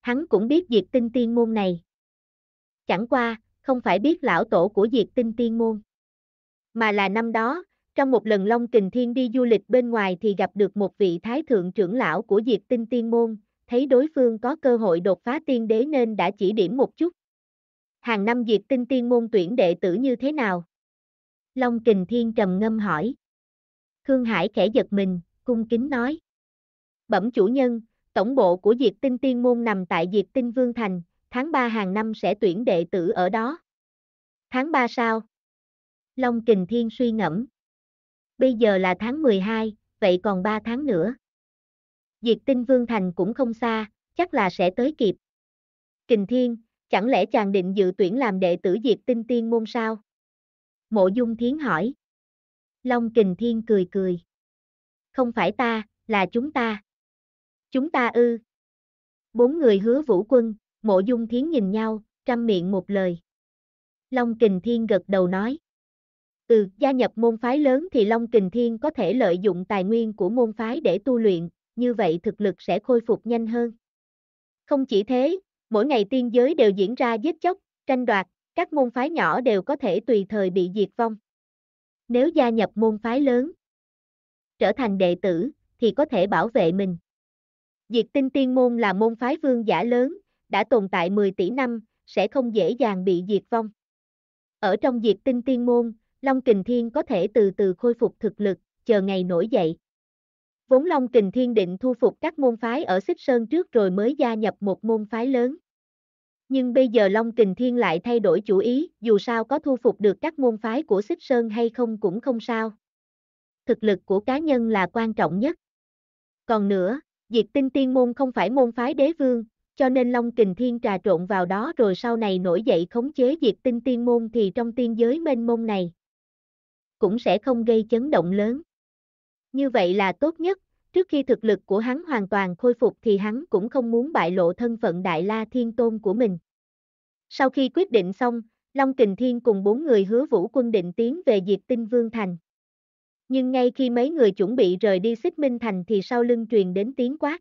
Hắn cũng biết diệt tinh tiên môn này. Chẳng qua, không phải biết lão tổ của diệt tinh tiên môn. Mà là năm đó, trong một lần Long Kình Thiên đi du lịch bên ngoài thì gặp được một vị thái thượng trưởng lão của Diệt Tinh Tiên Môn, thấy đối phương có cơ hội đột phá tiên đế nên đã chỉ điểm một chút. Hàng năm Diệt Tinh Tiên Môn tuyển đệ tử như thế nào? Long Kình Thiên trầm ngâm hỏi. Khương Hải khẽ giật mình, cung kính nói. Bẩm chủ nhân, tổng bộ của Diệt Tinh Tiên Môn nằm tại Diệt Tinh Vương Thành, tháng 3 hàng năm sẽ tuyển đệ tử ở đó. Tháng 3 sao? Long Kình Thiên suy ngẫm bây giờ là tháng 12, vậy còn 3 tháng nữa. Diệt tinh Vương Thành cũng không xa, chắc là sẽ tới kịp. Kình Thiên, chẳng lẽ chàng định dự tuyển làm đệ tử Diệt tinh tiên môn sao? Mộ Dung Thiến hỏi. Long Kình Thiên cười cười. Không phải ta, là chúng ta. Chúng ta ư. Bốn người hứa vũ quân, mộ dung thiến nhìn nhau, trăm miệng một lời. Long Kình Thiên gật đầu nói. Ừ, gia nhập môn phái lớn thì Long Kình Thiên có thể lợi dụng tài nguyên của môn phái để tu luyện, như vậy thực lực sẽ khôi phục nhanh hơn. Không chỉ thế, mỗi ngày tiên giới đều diễn ra giết chóc, tranh đoạt, các môn phái nhỏ đều có thể tùy thời bị diệt vong. Nếu gia nhập môn phái lớn, trở thành đệ tử, thì có thể bảo vệ mình. Diệt tinh tiên môn là môn phái vương giả lớn, đã tồn tại 10 tỷ năm, sẽ không dễ dàng bị diệt vong. Ở trong diệt tinh tiên môn, Long Kình Thiên có thể từ từ khôi phục thực lực, chờ ngày nổi dậy. Vốn Long Kình Thiên định thu phục các môn phái ở Xích Sơn trước rồi mới gia nhập một môn phái lớn. Nhưng bây giờ Long Kình Thiên lại thay đổi chủ ý, dù sao có thu phục được các môn phái của Xích Sơn hay không cũng không sao. Thực lực của cá nhân là quan trọng nhất. Còn nữa, diệt tinh tiên môn không phải môn phái đế vương, cho nên Long Kình Thiên trà trộn vào đó rồi sau này nổi dậy khống chế diệt tinh tiên môn thì trong tiên giới mênh mông này, cũng sẽ không gây chấn động lớn. Như vậy là tốt nhất, trước khi thực lực của hắn hoàn toàn khôi phục thì hắn cũng không muốn bại lộ thân phận Đại La Thiên Tôn của mình. Sau khi quyết định xong, Long Kình Thiên cùng bốn người hứa vũ quân định tiến về diệt Tinh Vương Thành. Nhưng ngay khi mấy người chuẩn bị rời đi xích Minh Thành thì sau lưng truyền đến tiếng quát.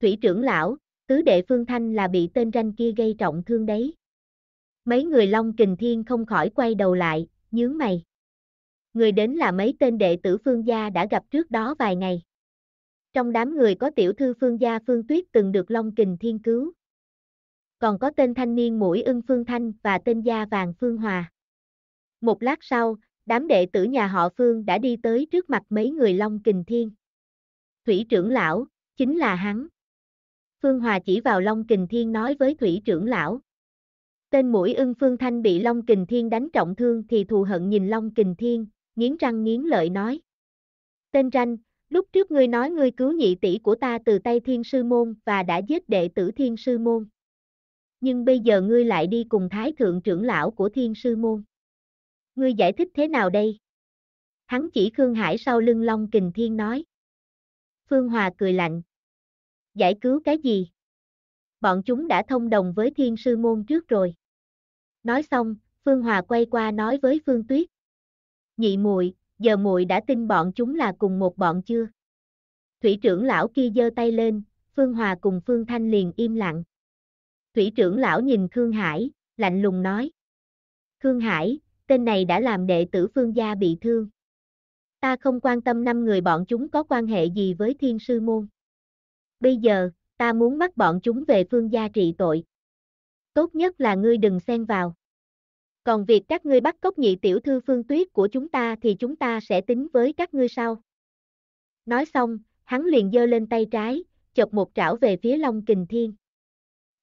Thủy trưởng lão, tứ đệ Phương Thanh là bị tên ranh kia gây trọng thương đấy. Mấy người Long Kình Thiên không khỏi quay đầu lại, nhướng mày người đến là mấy tên đệ tử Phương Gia đã gặp trước đó vài ngày. Trong đám người có tiểu thư Phương Gia Phương Tuyết từng được Long Kình Thiên cứu. Còn có tên thanh niên mũi ưng Phương Thanh và tên gia vàng Phương Hòa. Một lát sau, đám đệ tử nhà họ Phương đã đi tới trước mặt mấy người Long Kình Thiên. Thủy trưởng lão, chính là hắn. Phương Hòa chỉ vào Long Kình Thiên nói với Thủy trưởng lão. Tên mũi ưng Phương Thanh bị Long Kình Thiên đánh trọng thương thì thù hận nhìn Long Kình Thiên, nghiến răng nghiến lợi nói. Tên ranh, lúc trước ngươi nói ngươi cứu nhị tỷ của ta từ tay thiên sư môn và đã giết đệ tử thiên sư môn. Nhưng bây giờ ngươi lại đi cùng thái thượng trưởng lão của thiên sư môn. Ngươi giải thích thế nào đây? Hắn chỉ Khương Hải sau lưng Long Kình Thiên nói. Phương Hòa cười lạnh. Giải cứu cái gì? Bọn chúng đã thông đồng với thiên sư môn trước rồi. Nói xong, Phương Hòa quay qua nói với Phương Tuyết nhị muội, giờ muội đã tin bọn chúng là cùng một bọn chưa? Thủy trưởng lão kia giơ tay lên, Phương Hòa cùng Phương Thanh liền im lặng. Thủy trưởng lão nhìn Khương Hải, lạnh lùng nói. Khương Hải, tên này đã làm đệ tử Phương gia bị thương. Ta không quan tâm năm người bọn chúng có quan hệ gì với thiên sư môn. Bây giờ, ta muốn bắt bọn chúng về Phương gia trị tội. Tốt nhất là ngươi đừng xen vào. Còn việc các ngươi bắt cóc nhị tiểu thư phương tuyết của chúng ta thì chúng ta sẽ tính với các ngươi sau. Nói xong, hắn liền giơ lên tay trái, chộp một trảo về phía Long Kình Thiên.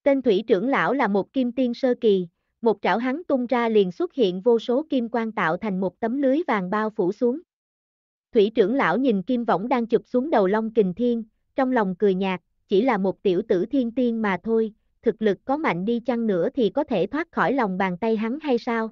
Tên thủy trưởng lão là một kim tiên sơ kỳ, một trảo hắn tung ra liền xuất hiện vô số kim quang tạo thành một tấm lưới vàng bao phủ xuống. Thủy trưởng lão nhìn kim võng đang chụp xuống đầu Long Kình Thiên, trong lòng cười nhạt, chỉ là một tiểu tử thiên tiên mà thôi, thực lực có mạnh đi chăng nữa thì có thể thoát khỏi lòng bàn tay hắn hay sao?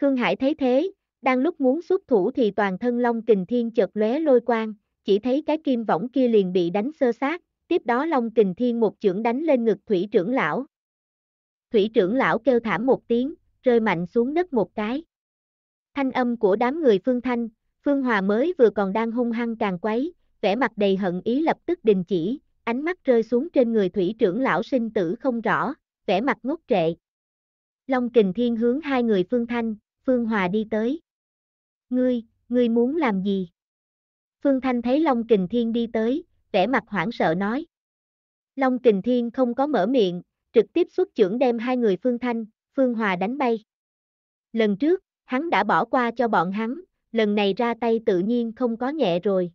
Khương Hải thấy thế, đang lúc muốn xuất thủ thì toàn thân Long Kình Thiên chợt lóe lôi quang, chỉ thấy cái kim võng kia liền bị đánh sơ sát, tiếp đó Long Kình Thiên một chưởng đánh lên ngực thủy trưởng lão. Thủy trưởng lão kêu thảm một tiếng, rơi mạnh xuống đất một cái. Thanh âm của đám người Phương Thanh, Phương Hòa mới vừa còn đang hung hăng càng quấy, vẻ mặt đầy hận ý lập tức đình chỉ, ánh mắt rơi xuống trên người thủy trưởng lão sinh tử không rõ, vẻ mặt ngốc trệ. Long kình thiên hướng hai người Phương Thanh, Phương Hòa đi tới. Ngươi, ngươi muốn làm gì? Phương Thanh thấy Long kình thiên đi tới, vẻ mặt hoảng sợ nói. Long kình thiên không có mở miệng, trực tiếp xuất trưởng đem hai người Phương Thanh, Phương Hòa đánh bay. Lần trước, hắn đã bỏ qua cho bọn hắn, lần này ra tay tự nhiên không có nhẹ rồi.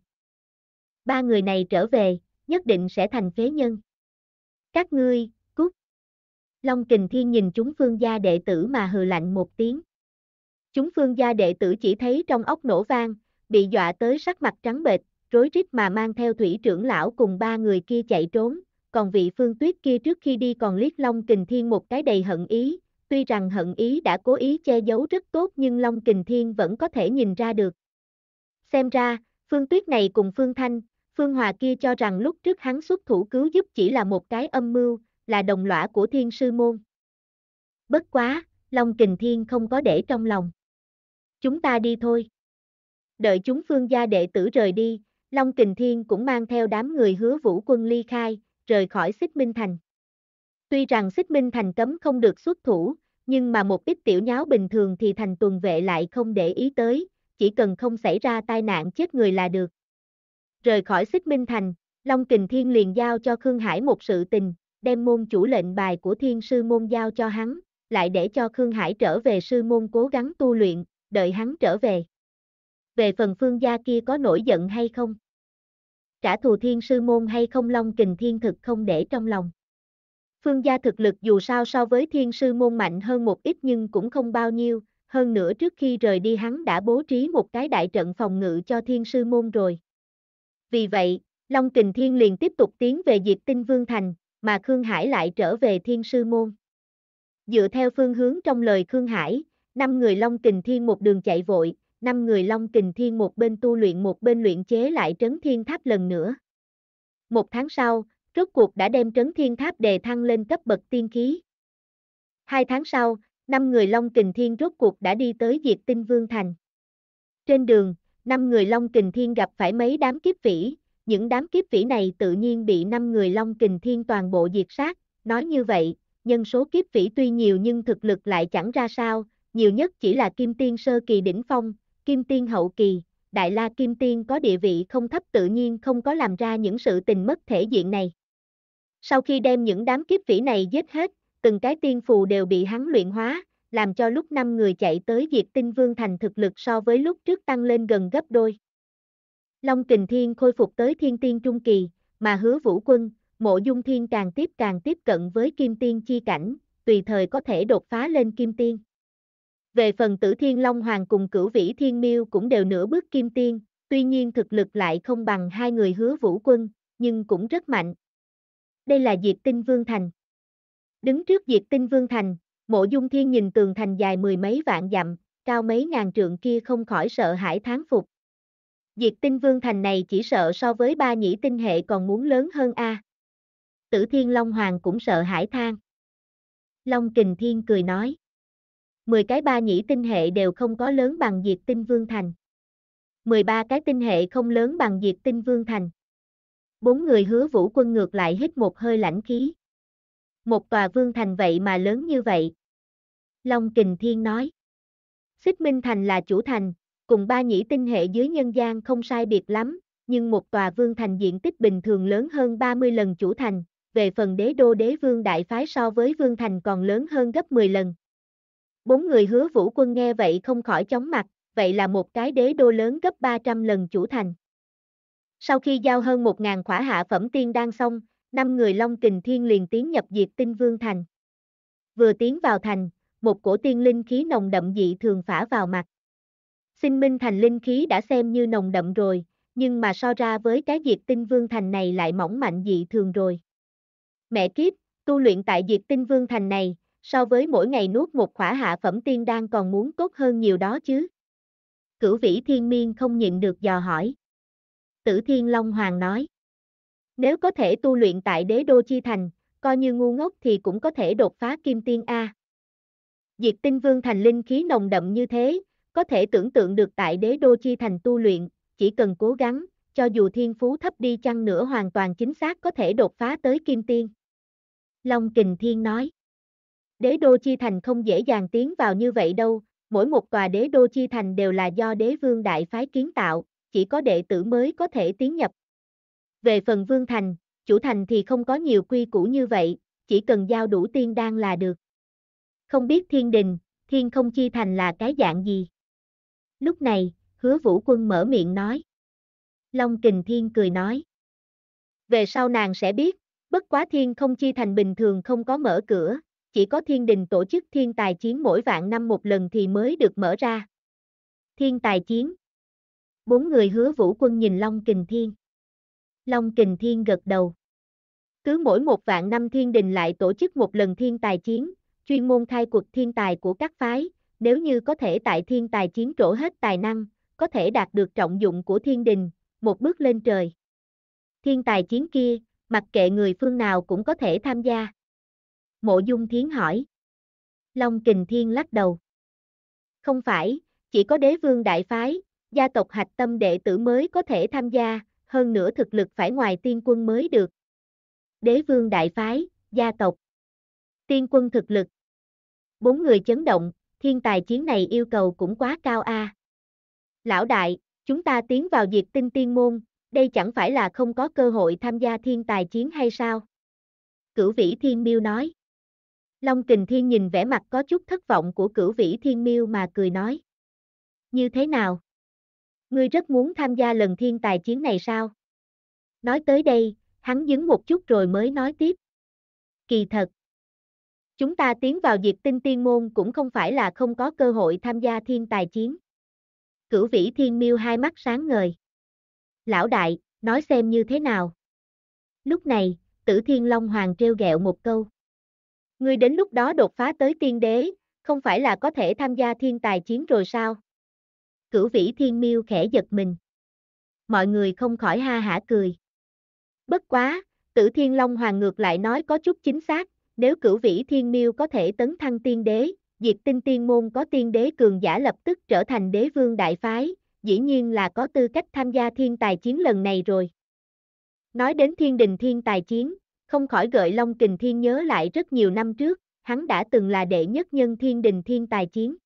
Ba người này trở về, nhất định sẽ thành phế nhân. Các ngươi, cút. Long Kình Thiên nhìn chúng phương gia đệ tử mà hừ lạnh một tiếng. Chúng phương gia đệ tử chỉ thấy trong ốc nổ vang, bị dọa tới sắc mặt trắng bệch, rối rít mà mang theo thủy trưởng lão cùng ba người kia chạy trốn, còn vị phương tuyết kia trước khi đi còn liếc Long Kình Thiên một cái đầy hận ý, tuy rằng hận ý đã cố ý che giấu rất tốt nhưng Long Kình Thiên vẫn có thể nhìn ra được. Xem ra, phương tuyết này cùng phương thanh, Phương Hòa kia cho rằng lúc trước hắn xuất thủ cứu giúp chỉ là một cái âm mưu, là đồng lõa của thiên sư môn. Bất quá, Long Kình Thiên không có để trong lòng. Chúng ta đi thôi. Đợi chúng phương gia đệ tử rời đi, Long Kình Thiên cũng mang theo đám người hứa vũ quân ly khai, rời khỏi xích Minh Thành. Tuy rằng xích Minh Thành cấm không được xuất thủ, nhưng mà một ít tiểu nháo bình thường thì thành tuần vệ lại không để ý tới, chỉ cần không xảy ra tai nạn chết người là được. Rời khỏi xích minh thành, Long Kình Thiên liền giao cho Khương Hải một sự tình, đem môn chủ lệnh bài của thiên sư môn giao cho hắn, lại để cho Khương Hải trở về sư môn cố gắng tu luyện, đợi hắn trở về. Về phần phương gia kia có nổi giận hay không? Trả thù thiên sư môn hay không Long Kình Thiên thực không để trong lòng. Phương gia thực lực dù sao so với thiên sư môn mạnh hơn một ít nhưng cũng không bao nhiêu, hơn nữa trước khi rời đi hắn đã bố trí một cái đại trận phòng ngự cho thiên sư môn rồi. Vì vậy, Long Kình Thiên liền tiếp tục tiến về Diệt Tinh Vương Thành, mà Khương Hải lại trở về Thiên Sư Môn. Dựa theo phương hướng trong lời Khương Hải, năm người Long Kình Thiên một đường chạy vội, năm người Long Kình Thiên một bên tu luyện một bên luyện chế lại Trấn Thiên Tháp lần nữa. Một tháng sau, rốt cuộc đã đem Trấn Thiên Tháp đề thăng lên cấp bậc tiên khí. Hai tháng sau, năm người Long Kình Thiên rốt cuộc đã đi tới Diệt Tinh Vương Thành. Trên đường, năm người Long Kình Thiên gặp phải mấy đám kiếp vĩ, những đám kiếp vĩ này tự nhiên bị năm người Long Kình Thiên toàn bộ diệt sát, nói như vậy, nhân số kiếp vĩ tuy nhiều nhưng thực lực lại chẳng ra sao, nhiều nhất chỉ là Kim Tiên Sơ Kỳ Đỉnh Phong, Kim Tiên Hậu Kỳ, Đại La Kim Tiên có địa vị không thấp tự nhiên không có làm ra những sự tình mất thể diện này. Sau khi đem những đám kiếp vĩ này giết hết, từng cái tiên phù đều bị hắn luyện hóa, làm cho lúc năm người chạy tới Diệt Tinh Vương Thành thực lực so với lúc trước tăng lên gần gấp đôi. Long Kình Thiên khôi phục tới Thiên Tiên Trung Kỳ, mà hứa vũ quân, mộ dung thiên càng tiếp càng tiếp cận với Kim Tiên chi cảnh, tùy thời có thể đột phá lên Kim Tiên. Về phần tử Thiên Long Hoàng cùng cửu vĩ Thiên Miêu cũng đều nửa bước Kim Tiên, tuy nhiên thực lực lại không bằng hai người hứa vũ quân, nhưng cũng rất mạnh. Đây là Diệt Tinh Vương Thành. Đứng trước Diệt Tinh Vương Thành, Mộ dung thiên nhìn tường thành dài mười mấy vạn dặm, cao mấy ngàn trượng kia không khỏi sợ hãi thán phục. Diệt tinh vương thành này chỉ sợ so với ba nhĩ tinh hệ còn muốn lớn hơn a. À. Tử thiên long hoàng cũng sợ hãi than. Long kình thiên cười nói. Mười cái ba nhĩ tinh hệ đều không có lớn bằng diệt tinh vương thành. Mười ba cái tinh hệ không lớn bằng diệt tinh vương thành. Bốn người hứa vũ quân ngược lại hít một hơi lãnh khí. Một tòa vương thành vậy mà lớn như vậy, Long Kình Thiên nói. Xích Minh Thành là chủ thành, cùng ba nhĩ tinh hệ dưới nhân gian không sai biệt lắm, nhưng một tòa vương thành diện tích bình thường lớn hơn 30 lần chủ thành, về phần đế đô đế vương đại phái so với vương thành còn lớn hơn gấp 10 lần. Bốn người hứa vũ quân nghe vậy không khỏi chóng mặt, vậy là một cái đế đô lớn gấp 300 lần chủ thành. Sau khi giao hơn 1.000 khỏa hạ phẩm tiên đan xong, năm người Long Kình Thiên liền tiến nhập diệt tinh vương thành. Vừa tiến vào thành, một cổ tiên linh khí nồng đậm dị thường phả vào mặt. Sinh minh thành linh khí đã xem như nồng đậm rồi, nhưng mà so ra với cái diệt tinh vương thành này lại mỏng mạnh dị thường rồi. Mẹ kiếp, tu luyện tại diệt tinh vương thành này, so với mỗi ngày nuốt một khỏa hạ phẩm tiên đang còn muốn tốt hơn nhiều đó chứ. Cửu vĩ thiên miên không nhịn được dò hỏi. Tử thiên long hoàng nói. Nếu có thể tu luyện tại đế đô chi thành, coi như ngu ngốc thì cũng có thể đột phá kim tiên A. Diệt tinh vương thành linh khí nồng đậm như thế, có thể tưởng tượng được tại đế đô chi thành tu luyện, chỉ cần cố gắng, cho dù thiên phú thấp đi chăng nữa hoàn toàn chính xác có thể đột phá tới kim tiên. Long Kình Thiên nói, đế đô chi thành không dễ dàng tiến vào như vậy đâu, mỗi một tòa đế đô chi thành đều là do đế vương đại phái kiến tạo, chỉ có đệ tử mới có thể tiến nhập. Về phần vương thành, chủ thành thì không có nhiều quy củ như vậy, chỉ cần giao đủ tiên đan là được không biết thiên đình, thiên không chi thành là cái dạng gì. Lúc này, hứa vũ quân mở miệng nói. Long kình thiên cười nói. Về sau nàng sẽ biết, bất quá thiên không chi thành bình thường không có mở cửa, chỉ có thiên đình tổ chức thiên tài chiến mỗi vạn năm một lần thì mới được mở ra. Thiên tài chiến. Bốn người hứa vũ quân nhìn Long Kình Thiên. Long Kình Thiên gật đầu. Cứ mỗi một vạn năm thiên đình lại tổ chức một lần thiên tài chiến, chuyên môn khai cuộc thiên tài của các phái, nếu như có thể tại thiên tài chiến trổ hết tài năng, có thể đạt được trọng dụng của thiên đình, một bước lên trời. Thiên tài chiến kia, mặc kệ người phương nào cũng có thể tham gia. Mộ Dung Thiến hỏi. Long Kình Thiên lắc đầu. Không phải, chỉ có đế vương đại phái, gia tộc hạch tâm đệ tử mới có thể tham gia, hơn nữa thực lực phải ngoài tiên quân mới được. Đế vương đại phái, gia tộc tiên quân thực lực. Bốn người chấn động, thiên tài chiến này yêu cầu cũng quá cao a. Lão đại, chúng ta tiến vào diệt tinh tiên môn, đây chẳng phải là không có cơ hội tham gia thiên tài chiến hay sao? Cửu vĩ thiên miêu nói. Long kình thiên nhìn vẻ mặt có chút thất vọng của cửu vĩ thiên miêu mà cười nói. Như thế nào? Ngươi rất muốn tham gia lần thiên tài chiến này sao? Nói tới đây, hắn dứng một chút rồi mới nói tiếp. Kỳ thật, Chúng ta tiến vào diệt tinh tiên môn cũng không phải là không có cơ hội tham gia thiên tài chiến. Cửu vĩ thiên miêu hai mắt sáng ngời. Lão đại, nói xem như thế nào. Lúc này, tử thiên long hoàng treo gẹo một câu. Ngươi đến lúc đó đột phá tới tiên đế, không phải là có thể tham gia thiên tài chiến rồi sao? Cửu vĩ thiên miêu khẽ giật mình. Mọi người không khỏi ha hả cười. Bất quá, tử thiên long hoàng ngược lại nói có chút chính xác, nếu cửu vĩ thiên miêu có thể tấn thăng tiên đế, diệt tinh tiên môn có tiên đế cường giả lập tức trở thành đế vương đại phái, dĩ nhiên là có tư cách tham gia thiên tài chiến lần này rồi. Nói đến thiên đình thiên tài chiến, không khỏi gợi Long Kình Thiên nhớ lại rất nhiều năm trước, hắn đã từng là đệ nhất nhân thiên đình thiên tài chiến.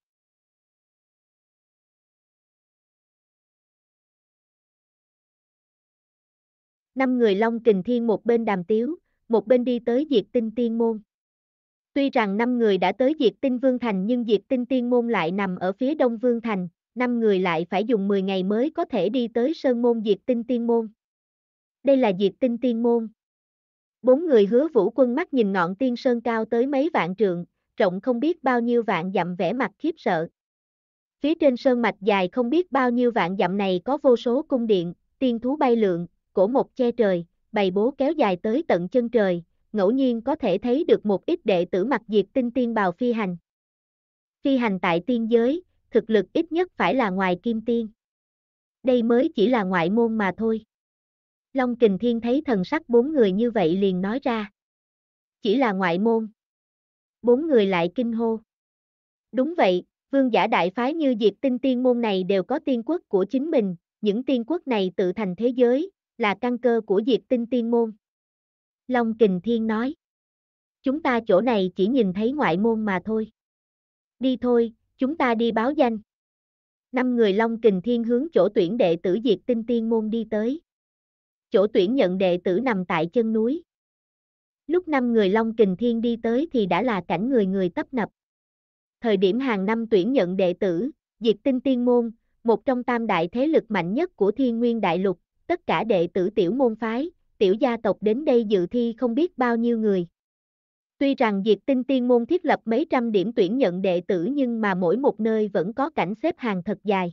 Năm người Long Kình Thiên một bên đàm tiếu, một bên đi tới diệt tinh tiên môn. Tuy rằng năm người đã tới diệt tinh vương thành nhưng diệt tinh tiên môn lại nằm ở phía đông vương thành, năm người lại phải dùng 10 ngày mới có thể đi tới sơn môn diệt tinh tiên môn. Đây là diệt tinh tiên môn. Bốn người hứa vũ quân mắt nhìn ngọn tiên sơn cao tới mấy vạn trượng, rộng không biết bao nhiêu vạn dặm vẻ mặt khiếp sợ. Phía trên sơn mạch dài không biết bao nhiêu vạn dặm này có vô số cung điện, tiên thú bay lượn, cổ mộc che trời, bày bố kéo dài tới tận chân trời, ngẫu nhiên có thể thấy được một ít đệ tử mặc diệt tinh tiên bào phi hành. Phi hành tại tiên giới, thực lực ít nhất phải là ngoài kim tiên. Đây mới chỉ là ngoại môn mà thôi. Long Kình Thiên thấy thần sắc bốn người như vậy liền nói ra. Chỉ là ngoại môn. Bốn người lại kinh hô. Đúng vậy, vương giả đại phái như diệt tinh tiên môn này đều có tiên quốc của chính mình, những tiên quốc này tự thành thế giới, là căn cơ của diệt tinh tiên môn. Long Kình Thiên nói. Chúng ta chỗ này chỉ nhìn thấy ngoại môn mà thôi. Đi thôi, chúng ta đi báo danh. Năm người Long Kình Thiên hướng chỗ tuyển đệ tử diệt tinh tiên môn đi tới. Chỗ tuyển nhận đệ tử nằm tại chân núi. Lúc năm người Long Kình Thiên đi tới thì đã là cảnh người người tấp nập. Thời điểm hàng năm tuyển nhận đệ tử, diệt tinh tiên môn, một trong tam đại thế lực mạnh nhất của thiên nguyên đại lục, tất cả đệ tử tiểu môn phái, tiểu gia tộc đến đây dự thi không biết bao nhiêu người. Tuy rằng Diệt Tinh Tiên môn thiết lập mấy trăm điểm tuyển nhận đệ tử nhưng mà mỗi một nơi vẫn có cảnh xếp hàng thật dài.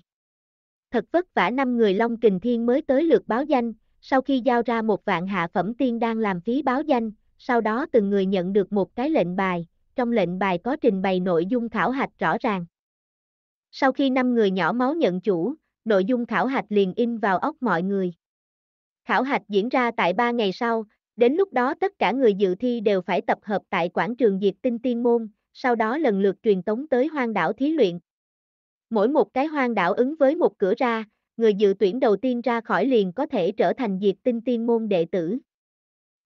Thật vất vả năm người Long Kình Thiên mới tới lượt báo danh, sau khi giao ra một vạn hạ phẩm tiên đang làm phí báo danh, sau đó từng người nhận được một cái lệnh bài, trong lệnh bài có trình bày nội dung khảo hạch rõ ràng. Sau khi năm người nhỏ máu nhận chủ, nội dung khảo hạch liền in vào óc mọi người. Khảo hạch diễn ra tại 3 ngày sau, đến lúc đó tất cả người dự thi đều phải tập hợp tại quảng trường Diệt Tinh Tiên Môn, sau đó lần lượt truyền tống tới hoang đảo thí luyện. Mỗi một cái hoang đảo ứng với một cửa ra, người dự tuyển đầu tiên ra khỏi liền có thể trở thành Diệt Tinh Tiên Môn đệ tử.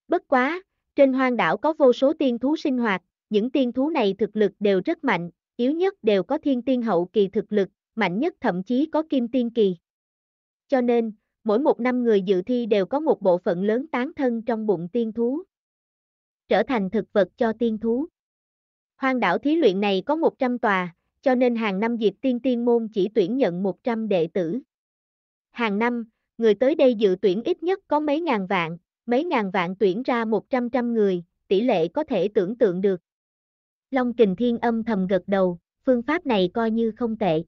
Bất quá, trên hoang đảo có vô số tiên thú sinh hoạt, những tiên thú này thực lực đều rất mạnh, yếu nhất đều có thiên tiên hậu kỳ thực lực, mạnh nhất thậm chí có kim tiên kỳ. Cho nên, Mỗi một năm người dự thi đều có một bộ phận lớn tán thân trong bụng tiên thú. Trở thành thực vật cho tiên thú. Hoang đảo thí luyện này có 100 tòa, cho nên hàng năm diệt tiên tiên môn chỉ tuyển nhận 100 đệ tử. Hàng năm, người tới đây dự tuyển ít nhất có mấy ngàn vạn, mấy ngàn vạn tuyển ra 100 trăm người, tỷ lệ có thể tưởng tượng được. Long kình thiên âm thầm gật đầu, phương pháp này coi như không tệ.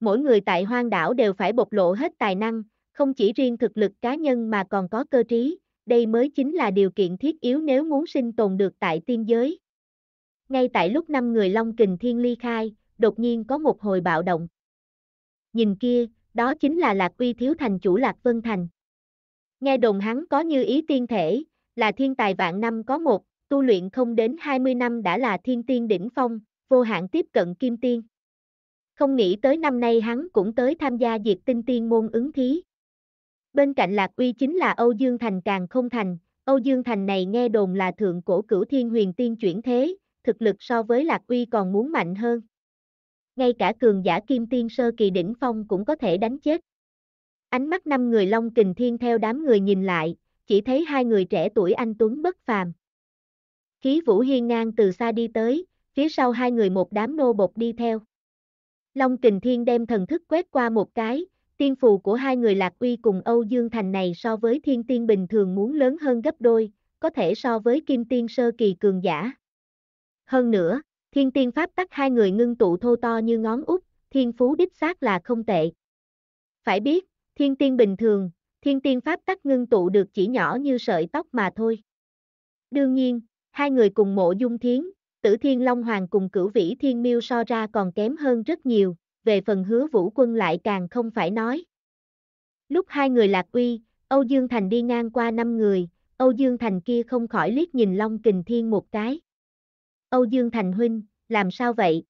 Mỗi người tại hoang đảo đều phải bộc lộ hết tài năng, không chỉ riêng thực lực cá nhân mà còn có cơ trí, đây mới chính là điều kiện thiết yếu nếu muốn sinh tồn được tại tiên giới. Ngay tại lúc năm người Long Kình Thiên ly khai, đột nhiên có một hồi bạo động. Nhìn kia, đó chính là Lạc Uy Thiếu Thành chủ Lạc Vân Thành. Nghe đồn hắn có như ý tiên thể, là thiên tài vạn năm có một, tu luyện không đến 20 năm đã là thiên tiên đỉnh phong, vô hạn tiếp cận kim tiên. Không nghĩ tới năm nay hắn cũng tới tham gia diệt tinh tiên môn ứng thí. Bên cạnh Lạc Uy chính là Âu Dương Thành càng không thành, Âu Dương Thành này nghe đồn là thượng cổ cửu thiên huyền tiên chuyển thế, thực lực so với Lạc Uy còn muốn mạnh hơn. Ngay cả cường giả kim tiên sơ kỳ đỉnh phong cũng có thể đánh chết. Ánh mắt năm người Long Kình Thiên theo đám người nhìn lại, chỉ thấy hai người trẻ tuổi anh Tuấn bất phàm. Khí vũ hiên ngang từ xa đi tới, phía sau hai người một đám nô bột đi theo. Long Kình Thiên đem thần thức quét qua một cái, tiên phù của hai người Lạc Uy cùng Âu Dương Thành này so với thiên tiên bình thường muốn lớn hơn gấp đôi, có thể so với kim tiên sơ kỳ cường giả. Hơn nữa, thiên tiên pháp tắc hai người ngưng tụ thô to như ngón út, thiên phú đích xác là không tệ. Phải biết, thiên tiên bình thường, thiên tiên pháp tắc ngưng tụ được chỉ nhỏ như sợi tóc mà thôi. Đương nhiên, hai người cùng mộ dung thiến, tử thiên long hoàng cùng cửu vĩ thiên miêu so ra còn kém hơn rất nhiều, về phần hứa vũ quân lại càng không phải nói. Lúc hai người lạc uy, Âu Dương Thành đi ngang qua năm người, Âu Dương Thành kia không khỏi liếc nhìn Long Kình Thiên một cái. Âu Dương Thành huynh, làm sao vậy?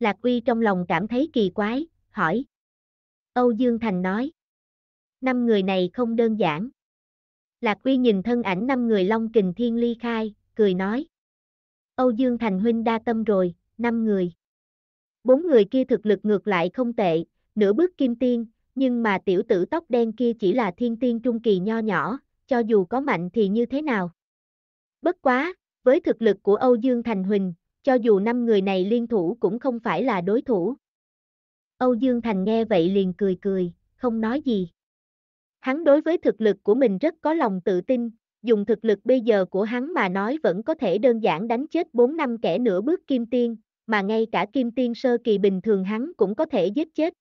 Lạc uy trong lòng cảm thấy kỳ quái, hỏi. Âu Dương Thành nói. Năm người này không đơn giản. Lạc uy nhìn thân ảnh năm người Long Kình Thiên ly khai, cười nói. Âu Dương Thành huynh đa tâm rồi, năm người bốn người kia thực lực ngược lại không tệ, nửa bước kim tiên, nhưng mà tiểu tử tóc đen kia chỉ là thiên tiên trung kỳ nho nhỏ, cho dù có mạnh thì như thế nào. Bất quá, với thực lực của Âu Dương Thành Huỳnh, cho dù năm người này liên thủ cũng không phải là đối thủ. Âu Dương Thành nghe vậy liền cười cười, không nói gì. Hắn đối với thực lực của mình rất có lòng tự tin, dùng thực lực bây giờ của hắn mà nói vẫn có thể đơn giản đánh chết 4 năm kẻ nửa bước kim tiên, mà ngay cả kim tiên sơ kỳ bình thường hắn cũng có thể giết chết.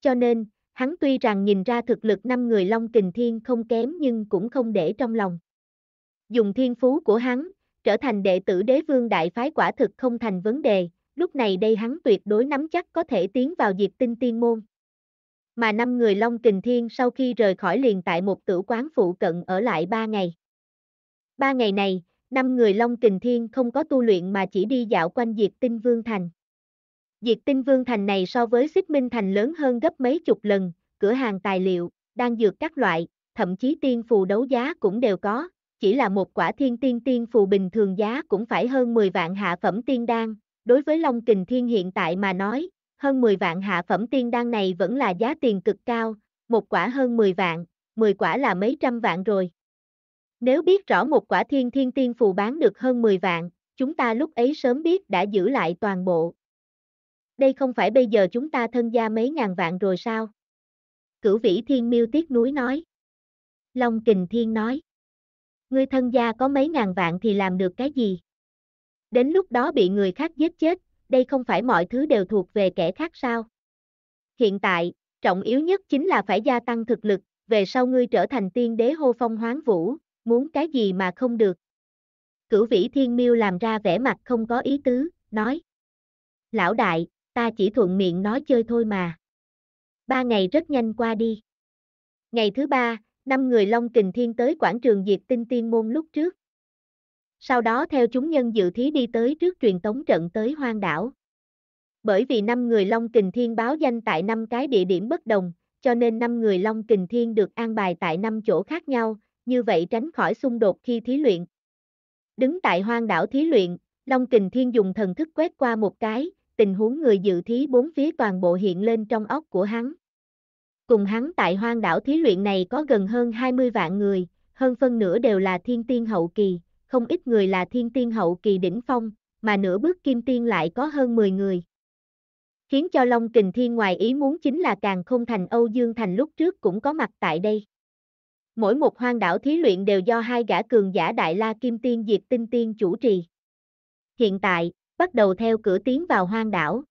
Cho nên, hắn tuy rằng nhìn ra thực lực năm người Long Kình Thiên không kém nhưng cũng không để trong lòng. Dùng thiên phú của hắn, trở thành đệ tử đế vương đại phái quả thực không thành vấn đề, lúc này đây hắn tuyệt đối nắm chắc có thể tiến vào diệt tinh tiên môn. Mà năm người Long Kình Thiên sau khi rời khỏi liền tại một tử quán phụ cận ở lại ba ngày. Ba ngày này, năm người Long Kình Thiên không có tu luyện mà chỉ đi dạo quanh Diệt Tinh Vương Thành. Diệt Tinh Vương Thành này so với Xích Minh Thành lớn hơn gấp mấy chục lần, cửa hàng tài liệu, đang dược các loại, thậm chí tiên phù đấu giá cũng đều có, chỉ là một quả thiên tiên tiên phù bình thường giá cũng phải hơn 10 vạn hạ phẩm tiên đan, đối với Long Kình Thiên hiện tại mà nói, hơn 10 vạn hạ phẩm tiên đan này vẫn là giá tiền cực cao, một quả hơn 10 vạn, 10 quả là mấy trăm vạn rồi. Nếu biết rõ một quả thiên thiên tiên phù bán được hơn 10 vạn, chúng ta lúc ấy sớm biết đã giữ lại toàn bộ. Đây không phải bây giờ chúng ta thân gia mấy ngàn vạn rồi sao? Cửu vĩ thiên miêu tiếc núi nói. Long kình thiên nói. Ngươi thân gia có mấy ngàn vạn thì làm được cái gì? Đến lúc đó bị người khác giết chết, đây không phải mọi thứ đều thuộc về kẻ khác sao? Hiện tại, trọng yếu nhất chính là phải gia tăng thực lực, về sau ngươi trở thành tiên đế hô phong hoáng vũ, muốn cái gì mà không được. Cửu vĩ thiên miêu làm ra vẻ mặt không có ý tứ, nói. Lão đại, ta chỉ thuận miệng nói chơi thôi mà. Ba ngày rất nhanh qua đi. Ngày thứ ba, năm người Long Kình Thiên tới quảng trường Diệt Tinh Tiên Môn lúc trước. Sau đó theo chúng nhân dự thí đi tới trước truyền tống trận tới hoang đảo. Bởi vì năm người Long Kình Thiên báo danh tại năm cái địa điểm bất đồng, cho nên năm người Long Kình Thiên được an bài tại năm chỗ khác nhau, như vậy tránh khỏi xung đột khi thí luyện. Đứng tại hoang đảo thí luyện, Long Kình Thiên dùng thần thức quét qua một cái, tình huống người dự thí bốn phía toàn bộ hiện lên trong óc của hắn. Cùng hắn tại hoang đảo thí luyện này có gần hơn 20 vạn người, hơn phân nửa đều là thiên tiên hậu kỳ, không ít người là thiên tiên hậu kỳ đỉnh phong, mà nửa bước kim tiên lại có hơn 10 người. Khiến cho Long Kình Thiên ngoài ý muốn chính là càng không thành Âu Dương Thành lúc trước cũng có mặt tại đây. Mỗi một hoang đảo thí luyện đều do hai gã cường giả Đại La Kim Tiên Diệt Tinh Tiên chủ trì. Hiện tại, bắt đầu theo cửa tiến vào hoang đảo.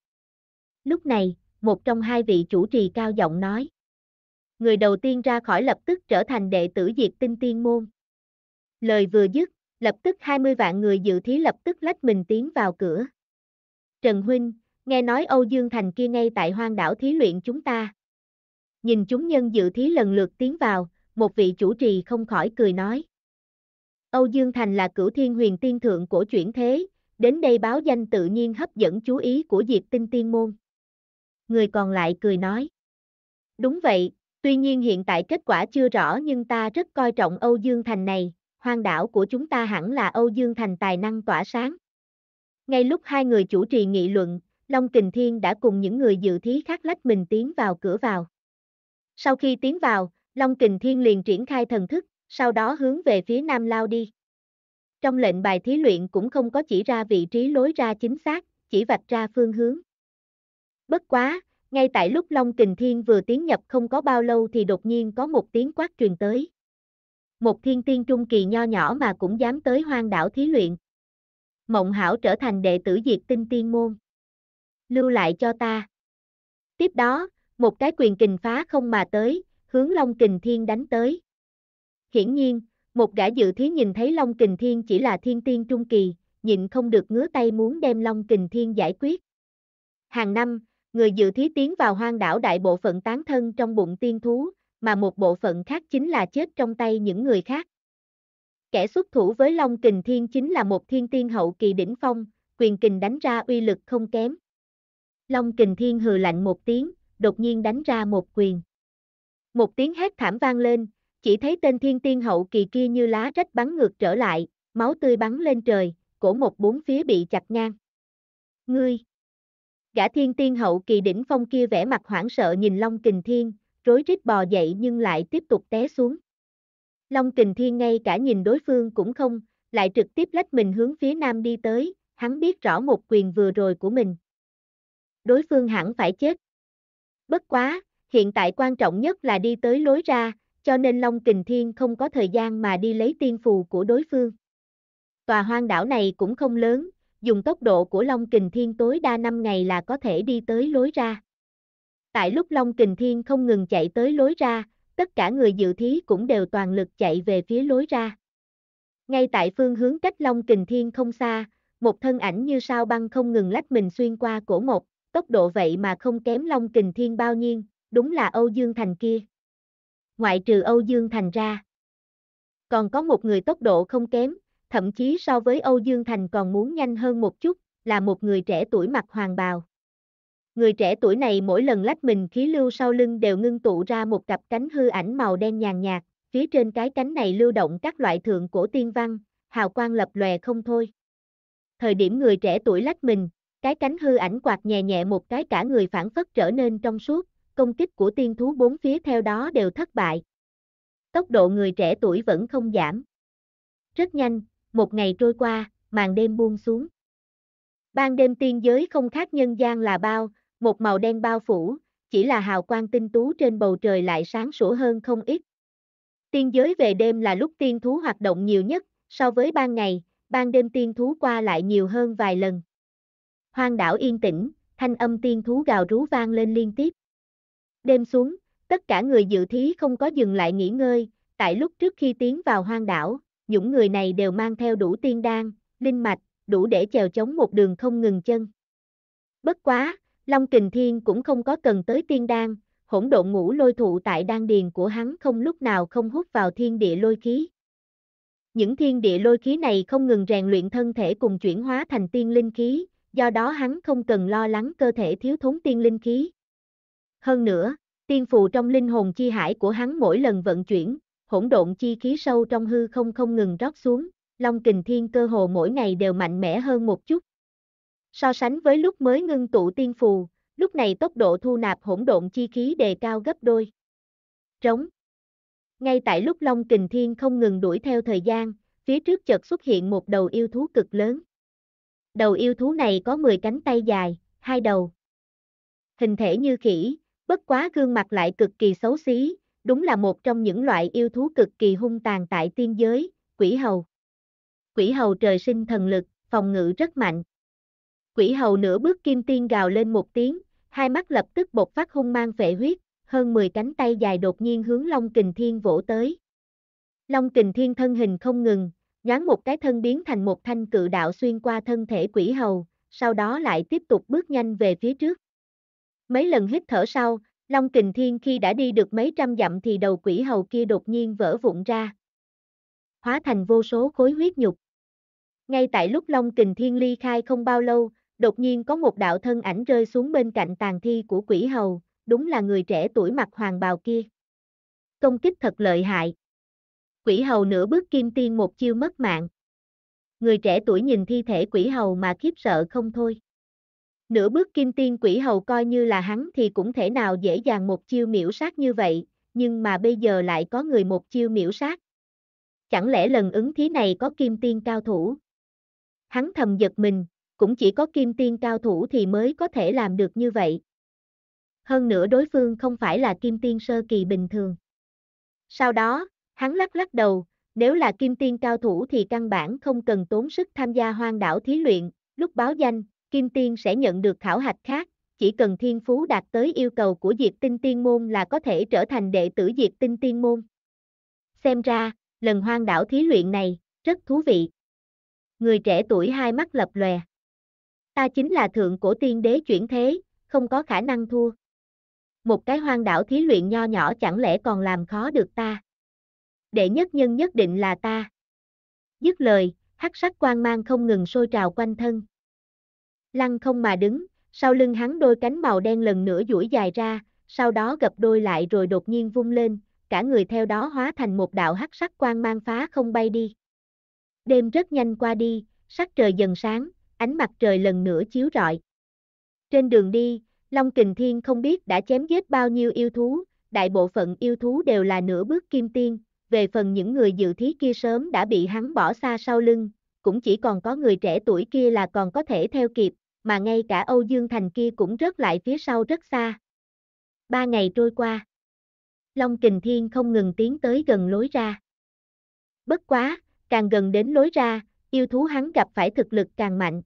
Lúc này, một trong hai vị chủ trì cao giọng nói. Người đầu tiên ra khỏi lập tức trở thành đệ tử Diệt Tinh Tiên môn. Lời vừa dứt, lập tức 20 vạn người dự thí lập tức lách mình tiến vào cửa. Trần Huynh, nghe nói Âu Dương Thành kia ngay tại hoang đảo thí luyện chúng ta. Nhìn chúng nhân dự thí lần lượt tiến vào, một vị chủ trì không khỏi cười nói. Âu Dương Thành là cửu thiên huyền tiên thượng của chuyển thế, đến đây báo danh tự nhiên hấp dẫn chú ý của Diệp Tinh Tiên Môn. Người còn lại cười nói. Đúng vậy, tuy nhiên hiện tại kết quả chưa rõ nhưng ta rất coi trọng Âu Dương Thành này, hoang đảo của chúng ta hẳn là Âu Dương Thành tài năng tỏa sáng. Ngay lúc hai người chủ trì nghị luận, Long Kình Thiên đã cùng những người dự thí khác lách mình tiến vào cửa vào. Sau khi tiến vào, Long Kình Thiên liền triển khai thần thức, sau đó hướng về phía nam lao đi. Trong lệnh bài thí luyện cũng không có chỉ ra vị trí lối ra chính xác, chỉ vạch ra phương hướng. Bất quá, ngay tại lúc Long Kình Thiên vừa tiến nhập không có bao lâu thì đột nhiên có một tiếng quát truyền tới. Một thiên tiên trung kỳ nho nhỏ mà cũng dám tới hoang đảo thí luyện. Mộng hảo trở thành đệ tử diệt tinh tiên môn. Lưu lại cho ta. Tiếp đó, một cái quyền kình phá không mà tới, hướng Long Kình Thiên đánh tới. Hiển nhiên, một gã dự thí nhìn thấy Long Kình Thiên chỉ là thiên tiên trung kỳ, nhịn không được ngứa tay muốn đem Long Kình Thiên giải quyết. Hàng năm, người dự thí tiến vào hoang đảo đại bộ phận tán thân trong bụng tiên thú, mà một bộ phận khác chính là chết trong tay những người khác. Kẻ xuất thủ với Long Kình Thiên chính là một thiên tiên hậu kỳ đỉnh phong, quyền kình đánh ra uy lực không kém. Long Kình Thiên hừ lạnh một tiếng, đột nhiên đánh ra một quyền. Một tiếng hét thảm vang lên, chỉ thấy tên thiên tiên hậu kỳ kia như lá rách bắn ngược trở lại, máu tươi bắn lên trời, cổ một bốn phía bị chặt ngang. Ngươi! Gã thiên tiên hậu kỳ đỉnh phong kia vẻ mặt hoảng sợ nhìn Long Kình Thiên, rối rít bò dậy nhưng lại tiếp tục té xuống. Long Kình Thiên ngay cả nhìn đối phương cũng không, lại trực tiếp lách mình hướng phía nam đi tới, hắn biết rõ một quyền vừa rồi của mình. Đối phương hẳn phải chết. Bất quá, hiện tại quan trọng nhất là đi tới lối ra, cho nên Long Kình Thiên không có thời gian mà đi lấy tiên phù của đối phương. Tòa hoang đảo này cũng không lớn, dùng tốc độ của Long Kình Thiên tối đa 5 ngày là có thể đi tới lối ra. Tại lúc Long Kình Thiên không ngừng chạy tới lối ra, tất cả người dự thí cũng đều toàn lực chạy về phía lối ra. Ngay tại phương hướng cách Long Kình Thiên không xa, một thân ảnh như sao băng không ngừng lách mình xuyên qua cổ một, tốc độ vậy mà không kém Long Kình Thiên bao nhiêu, đúng là Âu Dương Thành kia. Ngoại trừ Âu Dương Thành ra. Còn có một người tốc độ không kém, thậm chí so với Âu Dương Thành còn muốn nhanh hơn một chút, là một người trẻ tuổi mặc hoàng bào. Người trẻ tuổi này mỗi lần lách mình khí lưu sau lưng đều ngưng tụ ra một cặp cánh hư ảnh màu đen nhàn nhạt, phía trên cái cánh này lưu động các loại thượng cổ tiên văn, hào quang lập lòe không thôi. Thời điểm người trẻ tuổi lách mình, cái cánh hư ảnh quạt nhẹ nhẹ một cái cả người phản phất trở nên trong suốt, công kích của tiên thú bốn phía theo đó đều thất bại. Tốc độ người trẻ tuổi vẫn không giảm. Rất nhanh, một ngày trôi qua, màn đêm buông xuống. Ban đêm tiên giới không khác nhân gian là bao, một màu đen bao phủ, chỉ là hào quang tinh tú trên bầu trời lại sáng sủa hơn không ít. Tiên giới về đêm là lúc tiên thú hoạt động nhiều nhất, so với ban ngày, ban đêm tiên thú qua lại nhiều hơn vài lần. Hoang đảo yên tĩnh, thanh âm tiên thú gào rú vang lên liên tiếp. Đêm xuống, tất cả người dự thí không có dừng lại nghỉ ngơi, tại lúc trước khi tiến vào hoang đảo, những người này đều mang theo đủ tiên đan, linh mạch, đủ để chèo chống một đường không ngừng chân. Bất quá, Long Kình Thiên cũng không có cần tới tiên đan, hỗn độn ngũ lôi thụ tại đan điền của hắn không lúc nào không hút vào thiên địa lôi khí. Những thiên địa lôi khí này không ngừng rèn luyện thân thể cùng chuyển hóa thành tiên linh khí, do đó hắn không cần lo lắng cơ thể thiếu thốn tiên linh khí. Hơn nữa, tiên phù trong linh hồn chi hải của hắn mỗi lần vận chuyển, hỗn độn chi khí sâu trong hư không không ngừng rót xuống, Long Kình Thiên cơ hồ mỗi ngày đều mạnh mẽ hơn một chút. So sánh với lúc mới ngưng tụ tiên phù, lúc này tốc độ thu nạp hỗn độn chi khí đề cao gấp đôi. Trống. Ngay tại lúc Long Kình Thiên không ngừng đuổi theo thời gian, phía trước chợt xuất hiện một đầu yêu thú cực lớn. Đầu yêu thú này có 10 cánh tay dài, hai đầu. Hình thể như khỉ, bất quá gương mặt lại cực kỳ xấu xí, đúng là một trong những loại yêu thú cực kỳ hung tàn tại tiên giới, quỷ hầu. Quỷ hầu trời sinh thần lực, phòng ngự rất mạnh. Quỷ hầu nửa bước kim tiên gào lên một tiếng, hai mắt lập tức bộc phát hung mang phệ huyết, hơn 10 cánh tay dài đột nhiên hướng Long Kình Thiên vỗ tới. Long Kình Thiên thân hình không ngừng, nhoáng một cái thân biến thành một thanh cự đạo xuyên qua thân thể quỷ hầu, sau đó lại tiếp tục bước nhanh về phía trước. Mấy lần hít thở sau, Long Kình Thiên khi đã đi được mấy trăm dặm thì đầu quỷ hầu kia đột nhiên vỡ vụn ra. Hóa thành vô số khối huyết nhục. Ngay tại lúc Long Kình Thiên ly khai không bao lâu, đột nhiên có một đạo thân ảnh rơi xuống bên cạnh tàn thi của quỷ hầu, đúng là người trẻ tuổi mặc hoàng bào kia. Công kích thật lợi hại. Quỷ hầu nửa bước kim tiên một chiêu mất mạng. Người trẻ tuổi nhìn thi thể quỷ hầu mà khiếp sợ không thôi. Nửa bước kim tiên quỷ hầu coi như là hắn thì cũng thể nào dễ dàng một chiêu miễu sát như vậy, nhưng mà bây giờ lại có người một chiêu miễu sát. Chẳng lẽ lần ứng thí này có kim tiên cao thủ? Hắn thầm giật mình, cũng chỉ có kim tiên cao thủ thì mới có thể làm được như vậy. Hơn nữa đối phương không phải là kim tiên sơ kỳ bình thường. Sau đó, hắn lắc lắc đầu, nếu là kim tiên cao thủ thì căn bản không cần tốn sức tham gia hoang đảo thí luyện, lúc báo danh, Kim Tiên sẽ nhận được khảo hạch khác, chỉ cần thiên phú đạt tới yêu cầu của Diệt Tinh Tiên Môn là có thể trở thành đệ tử Diệt Tinh Tiên Môn. Xem ra, lần hoang đảo thí luyện này, rất thú vị. Người trẻ tuổi hai mắt lập lòe. Ta chính là thượng cổ tiên đế chuyển thế, không có khả năng thua. Một cái hoang đảo thí luyện nho nhỏ chẳng lẽ còn làm khó được ta. Đệ nhất nhân nhất định là ta. Dứt lời, hắc sắc quang mang không ngừng sôi trào quanh thân lăng không mà đứng, sau lưng hắn đôi cánh màu đen lần nữa duỗi dài ra, sau đó gập đôi lại rồi đột nhiên vung lên, cả người theo đó hóa thành một đạo hắc sắc quang mang phá không bay đi. Đêm rất nhanh qua đi, sắc trời dần sáng, ánh mặt trời lần nữa chiếu rọi. Trên đường đi, Long Kình Thiên không biết đã chém giết bao nhiêu yêu thú, đại bộ phận yêu thú đều là nửa bước kim tiên, về phần những người dự thí kia sớm đã bị hắn bỏ xa sau lưng, cũng chỉ còn có người trẻ tuổi kia là còn có thể theo kịp, mà ngay cả Âu Dương Thành kia cũng rớt lại phía sau rất xa. Ba ngày trôi qua. Long Kình Thiên không ngừng tiến tới gần lối ra. Bất quá, càng gần đến lối ra, yêu thú hắn gặp phải thực lực càng mạnh.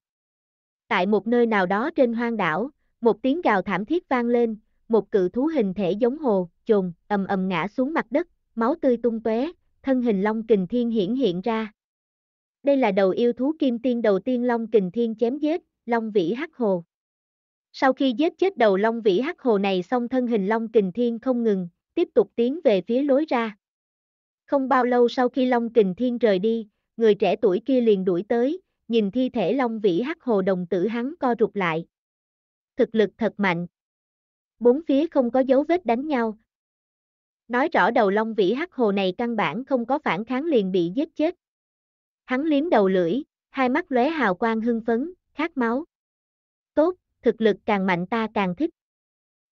Tại một nơi nào đó trên hoang đảo, một tiếng gào thảm thiết vang lên, một cự thú hình thể giống hồ, trồn, ầm ầm ngã xuống mặt đất, máu tươi tung tóe, thân hình Long Kình Thiên hiển hiện ra. Đây là đầu yêu thú kim tiên đầu tiên Long Kình Thiên chém giết, Long Vĩ Hắc Hồ. Sau khi giết chết đầu Long Vĩ Hắc Hồ này xong thân hình Long Kình Thiên không ngừng, tiếp tục tiến về phía lối ra. Không bao lâu sau khi Long Kình Thiên rời đi, người trẻ tuổi kia liền đuổi tới, nhìn thi thể Long Vĩ Hắc Hồ đồng tử hắn co rụt lại. Thực lực thật mạnh. Bốn phía không có dấu vết đánh nhau. Nói rõ đầu Long Vĩ Hắc Hồ này căn bản không có phản kháng liền bị giết chết. Hắn liếm đầu lưỡi, hai mắt lóe hào quang hưng phấn, khát máu. Tốt, thực lực càng mạnh ta càng thích.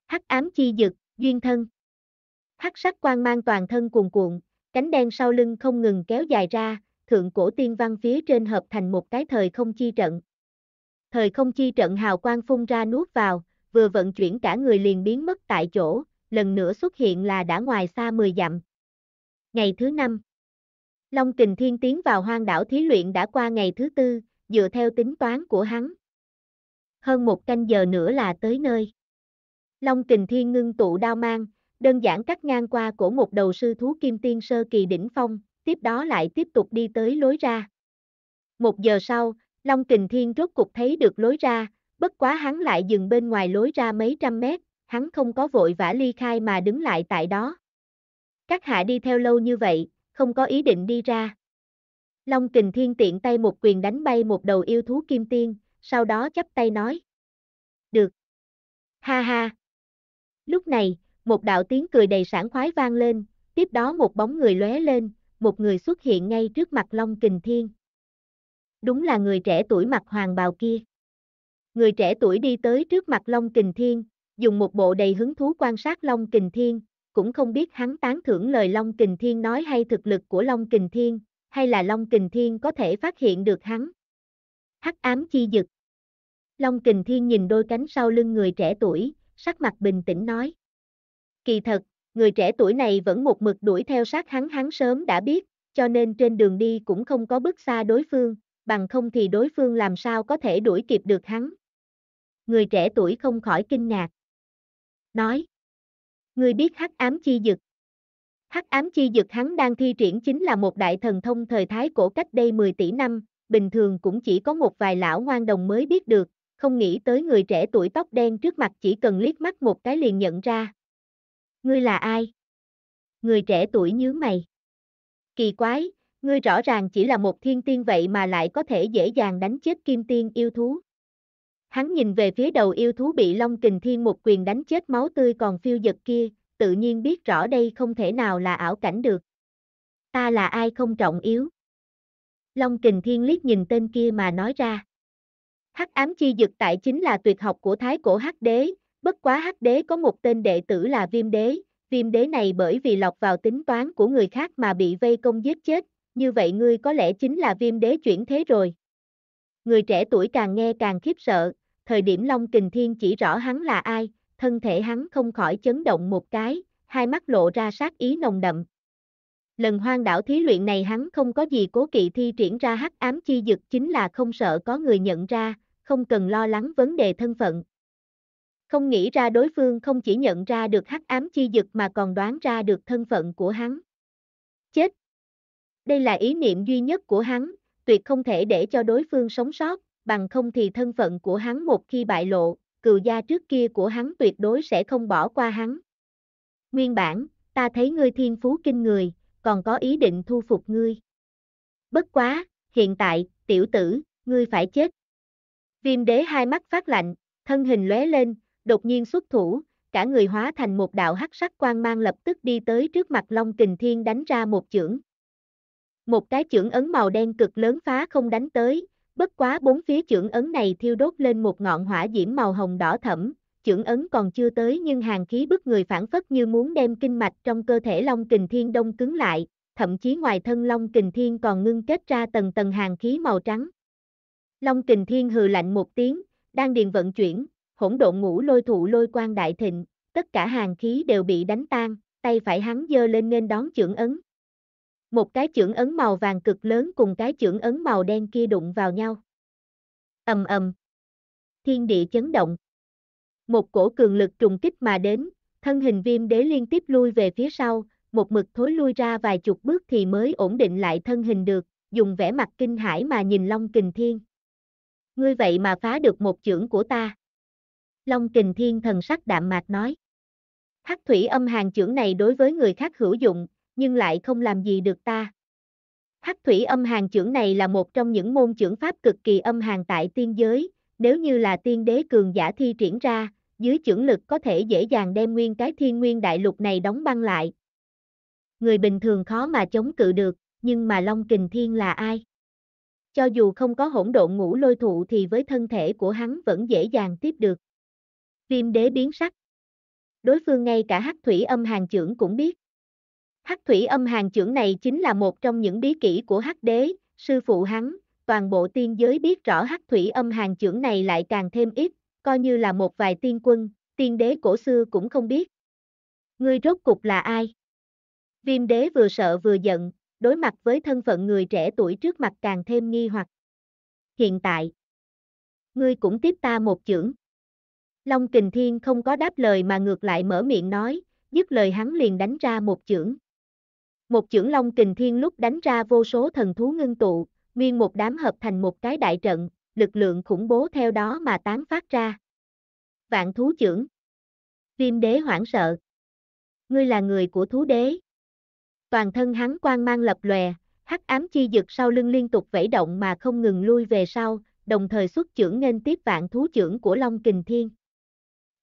Hắc ám chi dực, duyên thân. Hắc sắc quang mang toàn thân cuồn cuộn, cánh đen sau lưng không ngừng kéo dài ra, thượng cổ tiên văn phía trên hợp thành một cái thời không chi trận. Thời không chi trận hào quang phun ra nuốt vào, vừa vận chuyển cả người liền biến mất tại chỗ, lần nữa xuất hiện là đã ngoài xa 10 dặm. Ngày thứ năm Long kình thiên tiến vào hoang đảo thí luyện đã qua ngày thứ tư, dựa theo tính toán của hắn. Hơn một canh giờ nữa là tới nơi. Long kình thiên ngưng tụ đao mang, đơn giản cắt ngang qua cổ một đầu sư thú kim tiên sơ kỳ đỉnh phong, tiếp đó lại tiếp tục đi tới lối ra. Một giờ sau, Long kình thiên rốt cục thấy được lối ra, bất quá hắn lại dừng bên ngoài lối ra mấy trăm mét, hắn không có vội vã ly khai mà đứng lại tại đó. Các hạ đi theo lâu như vậy, không có ý định đi ra. Long kình thiên tiện tay một quyền đánh bay một đầu yêu thú kim tiên, sau đó chắp tay nói. Được. Ha ha. Lúc này, một đạo tiếng cười đầy sảng khoái vang lên, tiếp đó một bóng người lóe lên, một người xuất hiện ngay trước mặt Long Kình Thiên. Đúng là người trẻ tuổi mặt hoàng bào kia. Người trẻ tuổi đi tới trước mặt Long Kình Thiên, dùng một bộ đầy hứng thú quan sát Long Kình Thiên, cũng không biết hắn tán thưởng lời Long Kình Thiên nói hay thực lực của Long Kình Thiên, hay là Long Kình Thiên có thể phát hiện được hắn. Hắc ám chi dực. Long Kình Thiên nhìn đôi cánh sau lưng người trẻ tuổi, sắc mặt bình tĩnh nói. Kỳ thật, người trẻ tuổi này vẫn một mực đuổi theo sát hắn hắn sớm đã biết, cho nên trên đường đi cũng không có bước xa đối phương, bằng không thì đối phương làm sao có thể đuổi kịp được hắn. Người trẻ tuổi không khỏi kinh ngạc. Nói. Người biết hắc ám chi dực. Hắc ám chi dực hắn đang thi triển chính là một đại thần thông thời thái cổ cách đây 10 tỷ năm, bình thường cũng chỉ có một vài lão ngoan đồng mới biết được, không nghĩ tới người trẻ tuổi tóc đen trước mặt chỉ cần liếc mắt một cái liền nhận ra. Ngươi là ai? Người trẻ tuổi nhớ mày. Kỳ quái, ngươi rõ ràng chỉ là một thiên tiên vậy mà lại có thể dễ dàng đánh chết kim tiên yêu thú. Hắn nhìn về phía đầu yêu thú bị Long Kình Thiên một quyền đánh chết máu tươi còn phiêu giật kia, tự nhiên biết rõ đây không thể nào là ảo cảnh được. Ta là ai không trọng yếu. Long Kình Thiên liếc nhìn tên kia mà nói ra. Hắc ám chi dực tại chính là tuyệt học của thái cổ Hắc đế, bất quá Hắc đế có một tên đệ tử là Viêm đế, Viêm đế này bởi vì lọc vào tính toán của người khác mà bị vây công giết chết, như vậy ngươi có lẽ chính là Viêm đế chuyển thế rồi. Người trẻ tuổi càng nghe càng khiếp sợ, thời điểm Long Kình Thiên chỉ rõ hắn là ai, thân thể hắn không khỏi chấn động một cái, hai mắt lộ ra sát ý nồng đậm. Lần hoang đảo thí luyện này hắn không có gì cố kỵ thi triển ra hắc ám chi dực chính là không sợ có người nhận ra, không cần lo lắng vấn đề thân phận. Không nghĩ ra đối phương không chỉ nhận ra được hắc ám chi dực mà còn đoán ra được thân phận của hắn. Chết! Đây là ý niệm duy nhất của hắn, tuyệt không thể để cho đối phương sống sót, bằng không thì thân phận của hắn một khi bại lộ, cựu gia trước kia của hắn tuyệt đối sẽ không bỏ qua hắn. Nguyên bản, ta thấy ngươi thiên phú kinh người, còn có ý định thu phục ngươi. Bất quá, hiện tại, tiểu tử, ngươi phải chết. Viêm đế hai mắt phát lạnh, thân hình lóe lên, đột nhiên xuất thủ, cả người hóa thành một đạo hắc sắc quang mang lập tức đi tới trước mặt Long Kình Thiên đánh ra một chưởng. Một cái chưởng ấn màu đen cực lớn phá không đánh tới, Bất quá bốn phía trưởng ấn này thiêu đốt lên một ngọn hỏa diễm màu hồng đỏ thẫm, trưởng ấn còn chưa tới nhưng hàng khí bức người phản phất như muốn đem kinh mạch trong cơ thể Long Kình Thiên đông cứng lại, thậm chí ngoài thân Long Kình Thiên còn ngưng kết ra tầng tầng hàng khí màu trắng. Long Kình Thiên hừ lạnh một tiếng, đang điền vận chuyển, hỗn độn ngũ lôi thụ lôi quan đại thịnh, tất cả hàng khí đều bị đánh tan, tay phải hắn giơ lên nên đón trưởng ấn, một cái chưởng ấn màu vàng cực lớn cùng cái chưởng ấn màu đen kia đụng vào nhau. ầm ầm. Thiên địa chấn động. Một cổ cường lực trùng kích mà đến, thân hình viêm đế liên tiếp lui về phía sau, một mực thối lui ra vài chục bước thì mới ổn định lại thân hình được, dùng vẻ mặt kinh hãi mà nhìn Long Kình Thiên. Ngươi vậy mà phá được một chưởng của ta. Long Kình Thiên thần sắc đạm mạc nói. Hắc thủy âm hàng chưởng này đối với người khác hữu dụng, nhưng lại không làm gì được ta. Hắc thủy âm hàng trưởng này là một trong những môn trưởng pháp cực kỳ âm hàng tại tiên giới, nếu như là tiên đế cường giả thi triển ra, dưới trưởng lực có thể dễ dàng đem nguyên cái thiên nguyên đại lục này đóng băng lại. Người bình thường khó mà chống cự được, nhưng mà Long Kình Thiên là ai? Cho dù không có hỗn độn ngũ lôi thụ thì với thân thể của hắn vẫn dễ dàng tiếp được. Viêm đế biến sắc. Đối phương ngay cả hắc thủy âm hàng trưởng cũng biết. Hắc thủy âm hàng trưởng này chính là một trong những bí kỹ của hắc đế, sư phụ hắn, toàn bộ tiên giới biết rõ hắc thủy âm hàng trưởng này lại càng thêm ít, coi như là một vài tiên quân, tiên đế cổ xưa cũng không biết. Ngươi rốt cục là ai? Viêm đế vừa sợ vừa giận, đối mặt với thân phận người trẻ tuổi trước mặt càng thêm nghi hoặc. Hiện tại, ngươi cũng tiếp ta một chưởng. Long kình thiên không có đáp lời mà ngược lại mở miệng nói, dứt lời hắn liền đánh ra một chưởng. Một chưởng long kình thiên lúc đánh ra vô số thần thú ngưng tụ, nguyên một đám hợp thành một cái đại trận, lực lượng khủng bố theo đó mà tán phát ra. Vạn thú chưởng. Viêm đế hoảng sợ. Ngươi là người của thú đế. Toàn thân hắn quang mang lập lòe, hắc ám chi dực sau lưng liên tục vẫy động mà không ngừng lui về sau, đồng thời xuất chưởng nên tiếp vạn thú chưởng của Long Kình Thiên.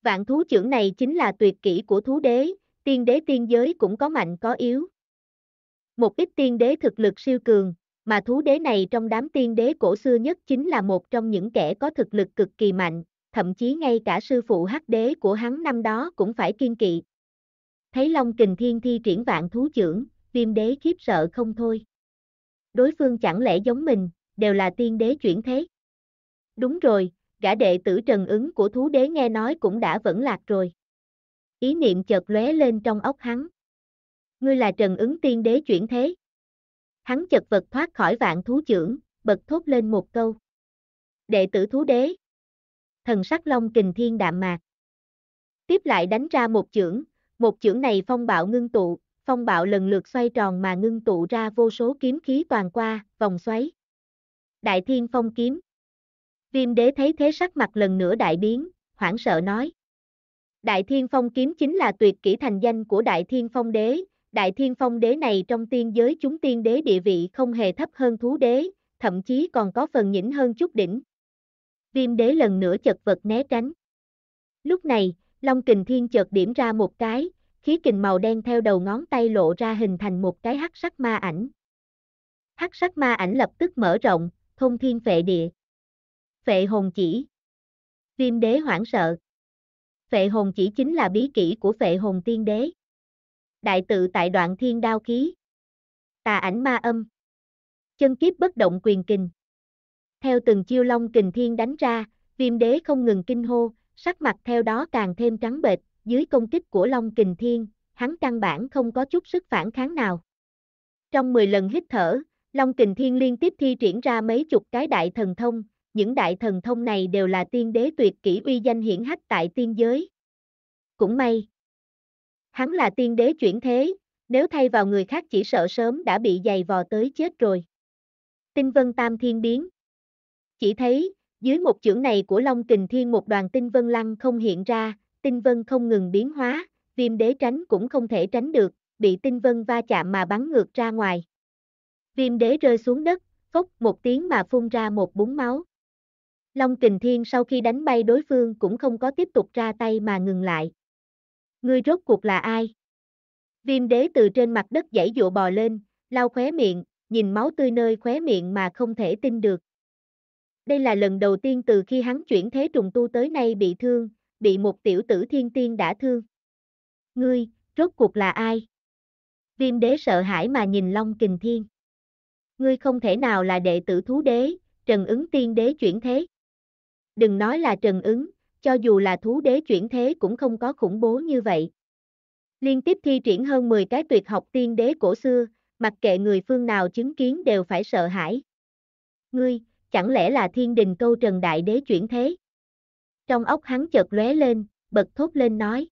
Vạn thú chưởng này chính là tuyệt kỹ của thú đế, tiên đế tiên giới cũng có mạnh có yếu, một ít tiên đế thực lực siêu cường, mà thú đế này trong đám tiên đế cổ xưa nhất chính là một trong những kẻ có thực lực cực kỳ mạnh, thậm chí ngay cả sư phụ hắc đế của hắn năm đó cũng phải kiên kỵ. Thấy Long Kình Thiên thi triển vạn thú trưởng, viêm đế khiếp sợ không thôi. Đối phương chẳng lẽ giống mình, đều là tiên đế chuyển thế. Đúng rồi, gã đệ tử trần ứng của thú đế nghe nói cũng đã vẫn lạc rồi. Ý niệm chợt lóe lên trong óc hắn ngươi là trần ứng tiên đế chuyển thế. Hắn chật vật thoát khỏi vạn thú trưởng, bật thốt lên một câu. Đệ tử thú đế. Thần sắc long kình thiên đạm mạc. Tiếp lại đánh ra một chưởng, một chưởng này phong bạo ngưng tụ, phong bạo lần lượt xoay tròn mà ngưng tụ ra vô số kiếm khí toàn qua, vòng xoáy. Đại thiên phong kiếm. Viêm đế thấy thế sắc mặt lần nữa đại biến, hoảng sợ nói. Đại thiên phong kiếm chính là tuyệt kỹ thành danh của đại thiên phong đế, đại thiên phong đế này trong tiên giới chúng tiên đế địa vị không hề thấp hơn thú đế, thậm chí còn có phần nhỉnh hơn chút đỉnh. Viêm đế lần nữa chật vật né tránh. Lúc này, Long kình thiên chợt điểm ra một cái, khí kình màu đen theo đầu ngón tay lộ ra hình thành một cái hắc sắc ma ảnh. Hắc sắc ma ảnh lập tức mở rộng, thông thiên phệ địa. Phệ hồn chỉ. Viêm đế hoảng sợ. Phệ hồn chỉ chính là bí kỹ của phệ hồn tiên đế đại tự tại đoạn thiên đao khí. Tà ảnh ma âm. Chân kiếp bất động quyền kình. Theo từng chiêu long kình thiên đánh ra, viêm đế không ngừng kinh hô, sắc mặt theo đó càng thêm trắng bệch, dưới công kích của long kình thiên, hắn căn bản không có chút sức phản kháng nào. Trong 10 lần hít thở, Long Kình Thiên liên tiếp thi triển ra mấy chục cái đại thần thông, những đại thần thông này đều là tiên đế tuyệt kỹ uy danh hiển hách tại tiên giới. Cũng may, Hắn là tiên đế chuyển thế, nếu thay vào người khác chỉ sợ sớm đã bị giày vò tới chết rồi. Tinh vân tam thiên biến. Chỉ thấy, dưới một chưởng này của Long Kình Thiên một đoàn tinh vân lăng không hiện ra, tinh vân không ngừng biến hóa, viêm đế tránh cũng không thể tránh được, bị tinh vân va chạm mà bắn ngược ra ngoài. Viêm đế rơi xuống đất, phốc một tiếng mà phun ra một búng máu. Long Kình Thiên sau khi đánh bay đối phương cũng không có tiếp tục ra tay mà ngừng lại. Ngươi rốt cuộc là ai? Viêm đế từ trên mặt đất dãy dụa bò lên, lau khóe miệng, nhìn máu tươi nơi khóe miệng mà không thể tin được. Đây là lần đầu tiên từ khi hắn chuyển thế trùng tu tới nay bị thương, bị một tiểu tử thiên tiên đã thương. Ngươi, rốt cuộc là ai? Viêm đế sợ hãi mà nhìn Long Kình Thiên. Ngươi không thể nào là đệ tử thú đế, Trần ứng tiên đế chuyển thế. Đừng nói là Trần ứng, cho dù là thú đế chuyển thế cũng không có khủng bố như vậy. Liên tiếp thi triển hơn 10 cái tuyệt học tiên đế cổ xưa, mặc kệ người phương nào chứng kiến đều phải sợ hãi. Ngươi, chẳng lẽ là thiên đình câu trần đại đế chuyển thế? Trong óc hắn chợt lóe lên, bật thốt lên nói.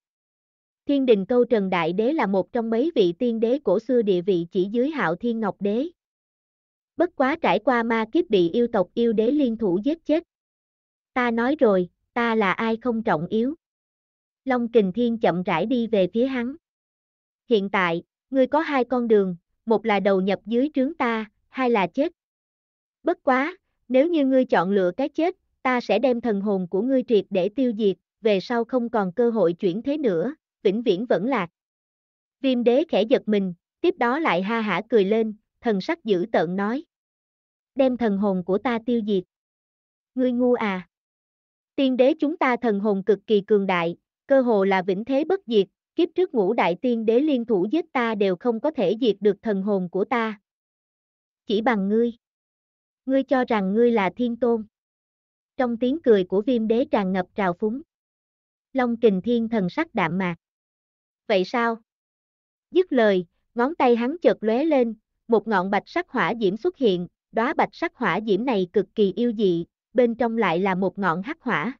Thiên đình câu trần đại đế là một trong mấy vị tiên đế cổ xưa địa vị chỉ dưới hạo thiên ngọc đế. Bất quá trải qua ma kiếp bị yêu tộc yêu đế liên thủ giết chết. Ta nói rồi, ta là ai không trọng yếu. Long Kình Thiên chậm rãi đi về phía hắn. Hiện tại, ngươi có hai con đường, một là đầu nhập dưới trướng ta, hai là chết. Bất quá, nếu như ngươi chọn lựa cái chết, ta sẽ đem thần hồn của ngươi triệt để tiêu diệt, về sau không còn cơ hội chuyển thế nữa, vĩnh viễn vẫn lạc. Viêm đế khẽ giật mình, tiếp đó lại ha hả cười lên, thần sắc dữ tợn nói. Đem thần hồn của ta tiêu diệt. Ngươi ngu à. Tiên đế chúng ta thần hồn cực kỳ cường đại, cơ hồ là vĩnh thế bất diệt, kiếp trước ngũ đại tiên đế liên thủ giết ta đều không có thể diệt được thần hồn của ta. Chỉ bằng ngươi. Ngươi cho rằng ngươi là thiên tôn. Trong tiếng cười của viêm đế tràn ngập trào phúng. Long kình thiên thần sắc đạm mạc. Vậy sao? Dứt lời, ngón tay hắn chợt lóe lên, một ngọn bạch sắc hỏa diễm xuất hiện, đóa bạch sắc hỏa diễm này cực kỳ yêu dị, bên trong lại là một ngọn hắc hỏa.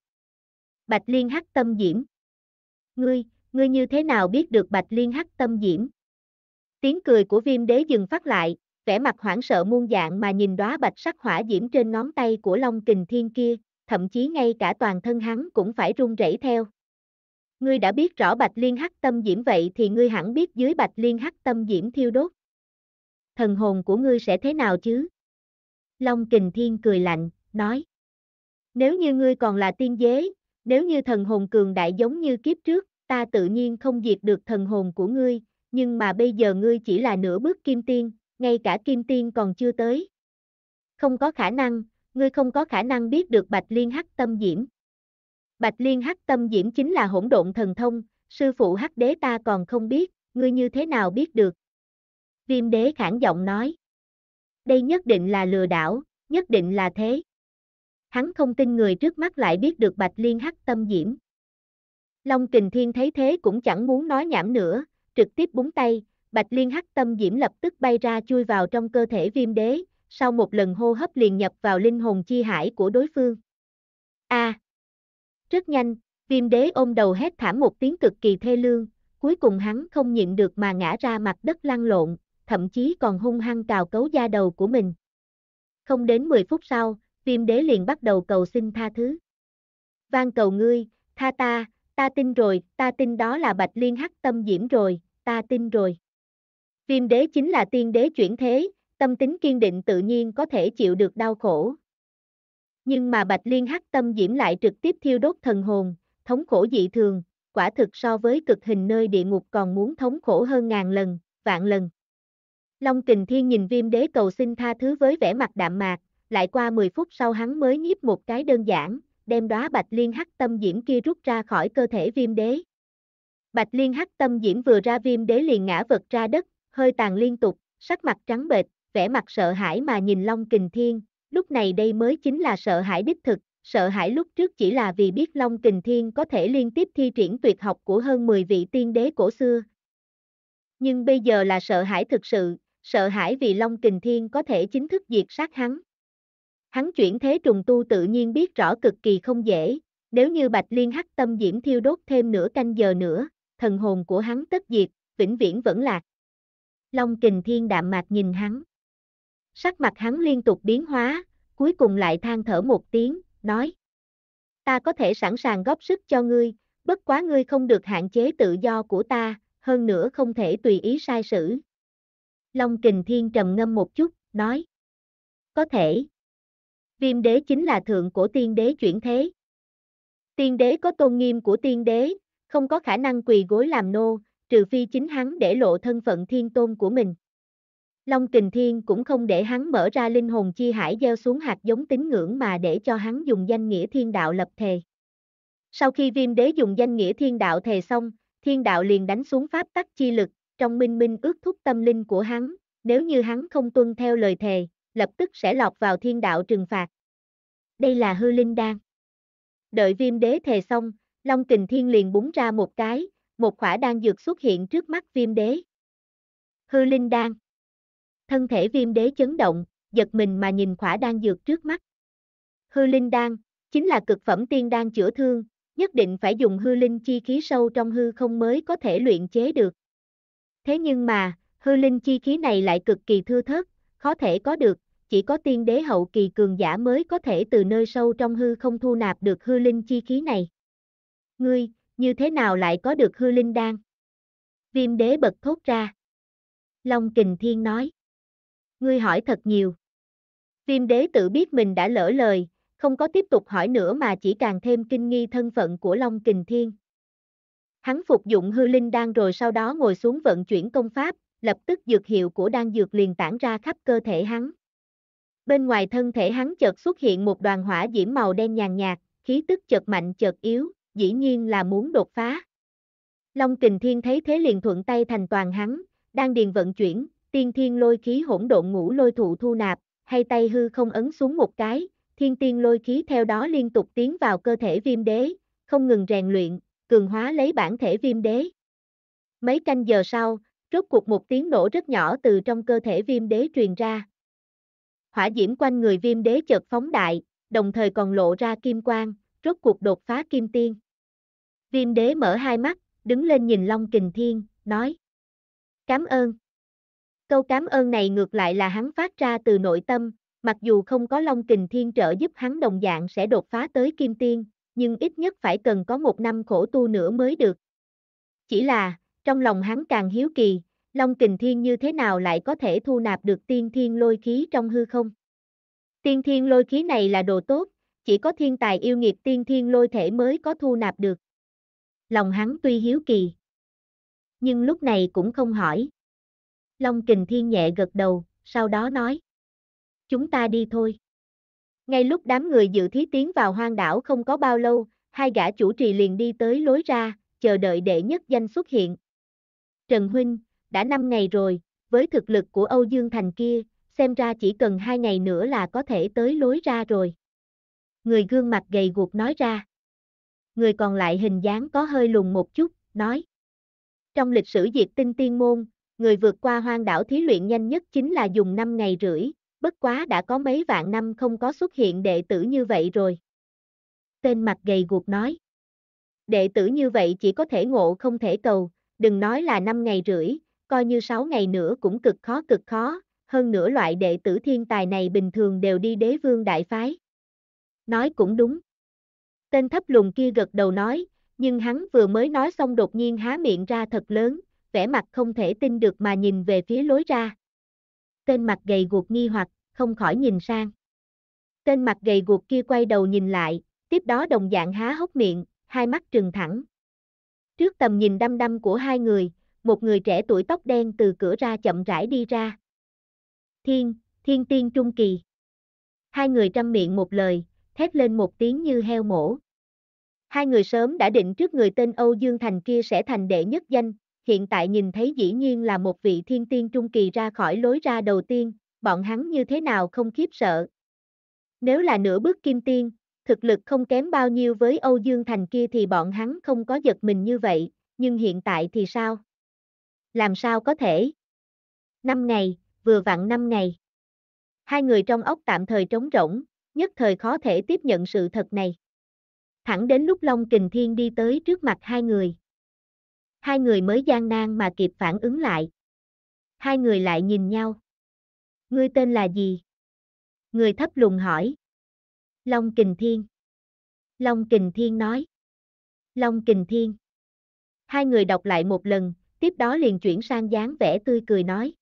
Bạch Liên hắc tâm diễm. Ngươi, ngươi như thế nào biết được Bạch Liên hắc tâm diễm? Tiếng cười của viêm đế dừng phát lại, vẻ mặt hoảng sợ muôn dạng mà nhìn đóa bạch sắc hỏa diễm trên ngón tay của Long Kình Thiên kia, thậm chí ngay cả toàn thân hắn cũng phải run rẩy theo. Ngươi đã biết rõ Bạch Liên Hắc Tâm Diễm vậy thì ngươi hẳn biết dưới Bạch Liên Hắc Tâm Diễm thiêu đốt. Thần hồn của ngươi sẽ thế nào chứ? Long Kình Thiên cười lạnh, nói. Nếu như ngươi còn là tiên đế, nếu như thần hồn cường đại giống như kiếp trước, ta tự nhiên không diệt được thần hồn của ngươi, nhưng mà bây giờ ngươi chỉ là nửa bước kim tiên, ngay cả kim tiên còn chưa tới. Không có khả năng, ngươi không có khả năng biết được Bạch Liên Hắc Tâm Diễm. Bạch Liên Hắc Tâm Diễm chính là hỗn độn thần thông, sư phụ Hắc Đế ta còn không biết, ngươi như thế nào biết được? Viêm Đế khản giọng nói. Đây nhất định là lừa đảo, nhất định là thế hắn không tin người trước mắt lại biết được Bạch Liên hắc tâm diễm. Long Kình Thiên thấy thế cũng chẳng muốn nói nhảm nữa, trực tiếp búng tay, Bạch Liên hắc tâm diễm lập tức bay ra chui vào trong cơ thể viêm đế, sau một lần hô hấp liền nhập vào linh hồn chi hải của đối phương. A. À, rất nhanh, viêm đế ôm đầu hét thảm một tiếng cực kỳ thê lương, cuối cùng hắn không nhịn được mà ngã ra mặt đất lăn lộn, thậm chí còn hung hăng cào cấu da đầu của mình. Không đến 10 phút sau, Tiêm đế liền bắt đầu cầu xin tha thứ. Van cầu ngươi, tha ta, ta tin rồi, ta tin đó là Bạch Liên Hắc Tâm Diễm rồi, ta tin rồi. Viêm đế chính là tiên đế chuyển thế, tâm tính kiên định tự nhiên có thể chịu được đau khổ. Nhưng mà Bạch Liên Hắc Tâm Diễm lại trực tiếp thiêu đốt thần hồn, thống khổ dị thường, quả thực so với cực hình nơi địa ngục còn muốn thống khổ hơn ngàn lần, vạn lần. Long Kình Thiên nhìn Viêm Đế cầu xin tha thứ với vẻ mặt đạm mạc, lại qua 10 phút sau hắn mới nhiếp một cái đơn giản, đem đóa bạch liên hắc tâm diễm kia rút ra khỏi cơ thể viêm đế. Bạch liên hắc tâm diễm vừa ra viêm đế liền ngã vật ra đất, hơi tàn liên tục, sắc mặt trắng bệch, vẻ mặt sợ hãi mà nhìn Long Kình Thiên, lúc này đây mới chính là sợ hãi đích thực, sợ hãi lúc trước chỉ là vì biết Long Kình Thiên có thể liên tiếp thi triển tuyệt học của hơn 10 vị tiên đế cổ xưa. Nhưng bây giờ là sợ hãi thực sự, sợ hãi vì Long Kình Thiên có thể chính thức diệt sát hắn. Hắn chuyển thế trùng tu tự nhiên biết rõ cực kỳ không dễ, nếu như Bạch Liên hắc tâm diễm thiêu đốt thêm nửa canh giờ nữa, thần hồn của hắn tất diệt, vĩnh viễn vẫn lạc. Long kình thiên đạm mạc nhìn hắn. Sắc mặt hắn liên tục biến hóa, cuối cùng lại than thở một tiếng, nói. Ta có thể sẵn sàng góp sức cho ngươi, bất quá ngươi không được hạn chế tự do của ta, hơn nữa không thể tùy ý sai sử. Long kình thiên trầm ngâm một chút, nói. Có thể, viêm đế chính là thượng của tiên đế chuyển thế. Tiên đế có tôn nghiêm của tiên đế, không có khả năng quỳ gối làm nô, trừ phi chính hắn để lộ thân phận thiên tôn của mình. Long kình thiên cũng không để hắn mở ra linh hồn chi hải gieo xuống hạt giống tín ngưỡng mà để cho hắn dùng danh nghĩa thiên đạo lập thề. Sau khi viêm đế dùng danh nghĩa thiên đạo thề xong, thiên đạo liền đánh xuống pháp tắc chi lực, trong minh minh ước thúc tâm linh của hắn, nếu như hắn không tuân theo lời thề, lập tức sẽ lọt vào thiên đạo trừng phạt. Đây là hư linh đan. Đợi viêm đế thề xong, Long kình thiên liền búng ra một cái, một khỏa đan dược xuất hiện trước mắt viêm đế. Hư linh đan. Thân thể viêm đế chấn động, giật mình mà nhìn khỏa đan dược trước mắt. Hư linh đan, chính là cực phẩm tiên đan chữa thương, nhất định phải dùng hư linh chi khí sâu trong hư không mới có thể luyện chế được. Thế nhưng mà, hư linh chi khí này lại cực kỳ thưa thớt, khó thể có được, chỉ có tiên đế hậu kỳ cường giả mới có thể từ nơi sâu trong hư không thu nạp được hư linh chi khí này. Ngươi, như thế nào lại có được hư linh đan? Viêm đế bật thốt ra. Long kình thiên nói. Ngươi hỏi thật nhiều. Viêm đế tự biết mình đã lỡ lời, không có tiếp tục hỏi nữa mà chỉ càng thêm kinh nghi thân phận của Long kình thiên. Hắn phục dụng hư linh đan rồi sau đó ngồi xuống vận chuyển công pháp, lập tức dược hiệu của đan dược liền tản ra khắp cơ thể hắn bên ngoài thân thể hắn chợt xuất hiện một đoàn hỏa diễm màu đen nhàn nhạt, khí tức chợt mạnh chợt yếu, dĩ nhiên là muốn đột phá. Long kình thiên thấy thế liền thuận tay thành toàn hắn, đang điền vận chuyển, tiên thiên lôi khí hỗn độn ngũ lôi thụ thu nạp, hay tay hư không ấn xuống một cái, thiên tiên lôi khí theo đó liên tục tiến vào cơ thể viêm đế, không ngừng rèn luyện, cường hóa lấy bản thể viêm đế. Mấy canh giờ sau, rốt cuộc một tiếng nổ rất nhỏ từ trong cơ thể viêm đế truyền ra hỏa diễm quanh người viêm đế chợt phóng đại, đồng thời còn lộ ra kim quang, rốt cuộc đột phá kim tiên. Viêm đế mở hai mắt, đứng lên nhìn Long Kình Thiên, nói. Cám ơn. Câu cám ơn này ngược lại là hắn phát ra từ nội tâm, mặc dù không có Long Kình Thiên trợ giúp hắn đồng dạng sẽ đột phá tới kim tiên, nhưng ít nhất phải cần có một năm khổ tu nữa mới được. Chỉ là, trong lòng hắn càng hiếu kỳ, Long kình thiên như thế nào lại có thể thu nạp được tiên thiên lôi khí trong hư không? Tiên thiên lôi khí này là đồ tốt, chỉ có thiên tài yêu nghiệt tiên thiên lôi thể mới có thu nạp được. Lòng hắn tuy hiếu kỳ, nhưng lúc này cũng không hỏi. Long kình thiên nhẹ gật đầu, sau đó nói. Chúng ta đi thôi. Ngay lúc đám người dự thí tiến vào hoang đảo không có bao lâu, hai gã chủ trì liền đi tới lối ra, chờ đợi đệ nhất danh xuất hiện. Trần Huynh, đã 5 ngày rồi, với thực lực của Âu Dương Thành kia, xem ra chỉ cần 2 ngày nữa là có thể tới lối ra rồi. Người gương mặt gầy guộc nói ra. Người còn lại hình dáng có hơi lùng một chút, nói. Trong lịch sử diệt tinh tiên môn, người vượt qua hoang đảo thí luyện nhanh nhất chính là dùng 5 ngày rưỡi, bất quá đã có mấy vạn năm không có xuất hiện đệ tử như vậy rồi. Tên mặt gầy guộc nói. Đệ tử như vậy chỉ có thể ngộ không thể cầu, đừng nói là 5 ngày rưỡi, coi như 6 ngày nữa cũng cực khó cực khó, hơn nữa loại đệ tử thiên tài này bình thường đều đi đế vương đại phái. Nói cũng đúng. Tên thấp lùng kia gật đầu nói, nhưng hắn vừa mới nói xong đột nhiên há miệng ra thật lớn, vẻ mặt không thể tin được mà nhìn về phía lối ra. Tên mặt gầy guộc nghi hoặc, không khỏi nhìn sang. Tên mặt gầy guộc kia quay đầu nhìn lại, tiếp đó đồng dạng há hốc miệng, hai mắt trừng thẳng. Trước tầm nhìn đăm đăm của hai người, một người trẻ tuổi tóc đen từ cửa ra chậm rãi đi ra. Thiên, thiên tiên trung kỳ. Hai người trăm miệng một lời, thét lên một tiếng như heo mổ. Hai người sớm đã định trước người tên Âu Dương Thành kia sẽ thành đệ nhất danh, hiện tại nhìn thấy dĩ nhiên là một vị thiên tiên trung kỳ ra khỏi lối ra đầu tiên, bọn hắn như thế nào không khiếp sợ. Nếu là nửa bước kim tiên, thực lực không kém bao nhiêu với Âu Dương Thành kia thì bọn hắn không có giật mình như vậy, nhưng hiện tại thì sao? Làm sao có thể? Năm ngày, vừa vặn năm ngày. Hai người trong ốc tạm thời trống rỗng, nhất thời khó thể tiếp nhận sự thật này. Thẳng đến lúc Long Kình Thiên đi tới trước mặt hai người. Hai người mới gian nan mà kịp phản ứng lại. Hai người lại nhìn nhau. Ngươi tên là gì? Người thấp lùng hỏi. Long Kình Thiên. Long Kình Thiên nói. Long Kình Thiên. Hai người đọc lại một lần, tiếp đó liền chuyển sang dáng vẻ tươi cười nói.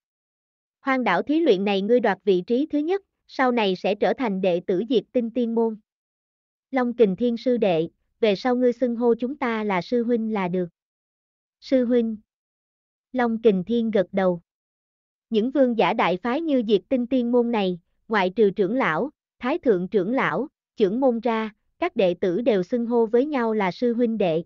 Hoang đảo thí luyện này ngươi đoạt vị trí thứ nhất, sau này sẽ trở thành đệ tử diệt tinh tiên môn. Long kình thiên sư đệ, về sau ngươi xưng hô chúng ta là sư huynh là được. Sư huynh. Long kình thiên gật đầu. Những vương giả đại phái như diệt tinh tiên môn này, ngoại trừ trưởng lão, thái thượng trưởng lão, trưởng môn ra, các đệ tử đều xưng hô với nhau là sư huynh đệ.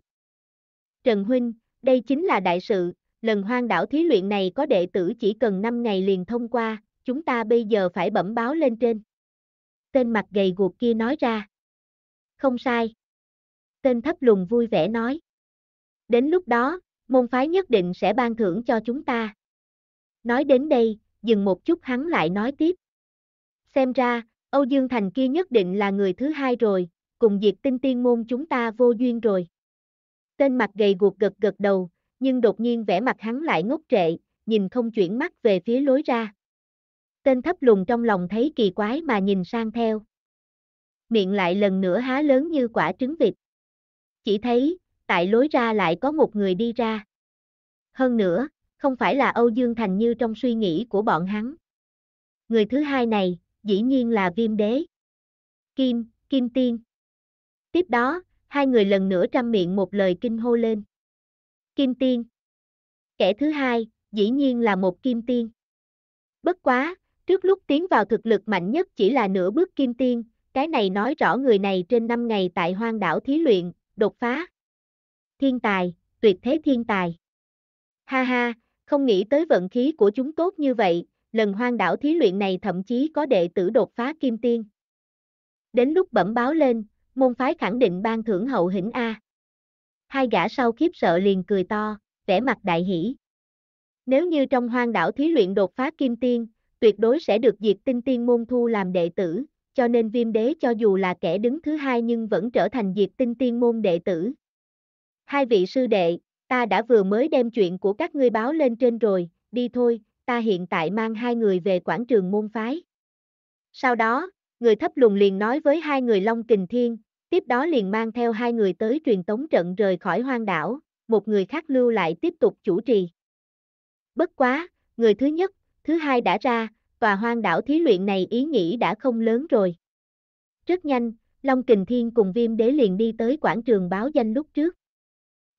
Trần huynh, đây chính là đại sự, lần hoang đảo thí luyện này có đệ tử chỉ cần 5 ngày liền thông qua, chúng ta bây giờ phải bẩm báo lên trên. Tên mặt gầy guộc kia nói ra. Không sai. Tên thấp lùng vui vẻ nói. Đến lúc đó, môn phái nhất định sẽ ban thưởng cho chúng ta. Nói đến đây, dừng một chút hắn lại nói tiếp. Xem ra, Âu Dương Thành kia nhất định là người thứ hai rồi, cùng diệt tinh tiên môn chúng ta vô duyên rồi. Tên mặt gầy guộc gật gật đầu, nhưng đột nhiên vẻ mặt hắn lại ngốc trệ, nhìn không chuyển mắt về phía lối ra. Tên thấp lùn trong lòng thấy kỳ quái mà nhìn sang theo. Miệng lại lần nữa há lớn như quả trứng vịt. Chỉ thấy, tại lối ra lại có một người đi ra. Hơn nữa, không phải là Âu Dương Thành như trong suy nghĩ của bọn hắn. Người thứ hai này, dĩ nhiên là viêm đế. Kim, Kim Tiên. Tiếp đó, hai người lần nữa trăm miệng một lời kinh hô lên. Kim Tiên. Kẻ thứ hai, dĩ nhiên là một Kim Tiên. Bất quá, trước lúc tiến vào thực lực mạnh nhất chỉ là nửa bước Kim Tiên, cái này nói rõ người này trên 5 ngày tại hoang đảo thí luyện, đột phá. Thiên tài, tuyệt thế thiên tài. Ha ha, không nghĩ tới vận khí của chúng tốt như vậy, lần hoang đảo thí luyện này thậm chí có đệ tử đột phá Kim Tiên. Đến lúc bẩm báo lên, môn phái khẳng định ban thưởng hậu hĩnh A hai gã sau khiếp sợ liền cười to, vẻ mặt đại hỷ. Nếu như trong hoang đảo thí luyện đột phá kim tiên, tuyệt đối sẽ được diệt tinh tiên môn thu làm đệ tử, cho nên viêm đế cho dù là kẻ đứng thứ hai nhưng vẫn trở thành diệt tinh tiên môn đệ tử. Hai vị sư đệ, ta đã vừa mới đem chuyện của các ngươi báo lên trên rồi, đi thôi, ta hiện tại mang hai người về quảng trường môn phái. Sau đó, người thấp lùng liền nói với hai người Long Kình Thiên, Tiếp đó liền mang theo hai người tới truyền tống trận rời khỏi hoang đảo, một người khác lưu lại tiếp tục chủ trì. Bất quá, người thứ nhất, thứ hai đã ra, tòa hoang đảo thí luyện này ý nghĩ đã không lớn rồi. Rất nhanh, Long Kình Thiên cùng Viêm Đế liền đi tới quảng trường báo danh lúc trước.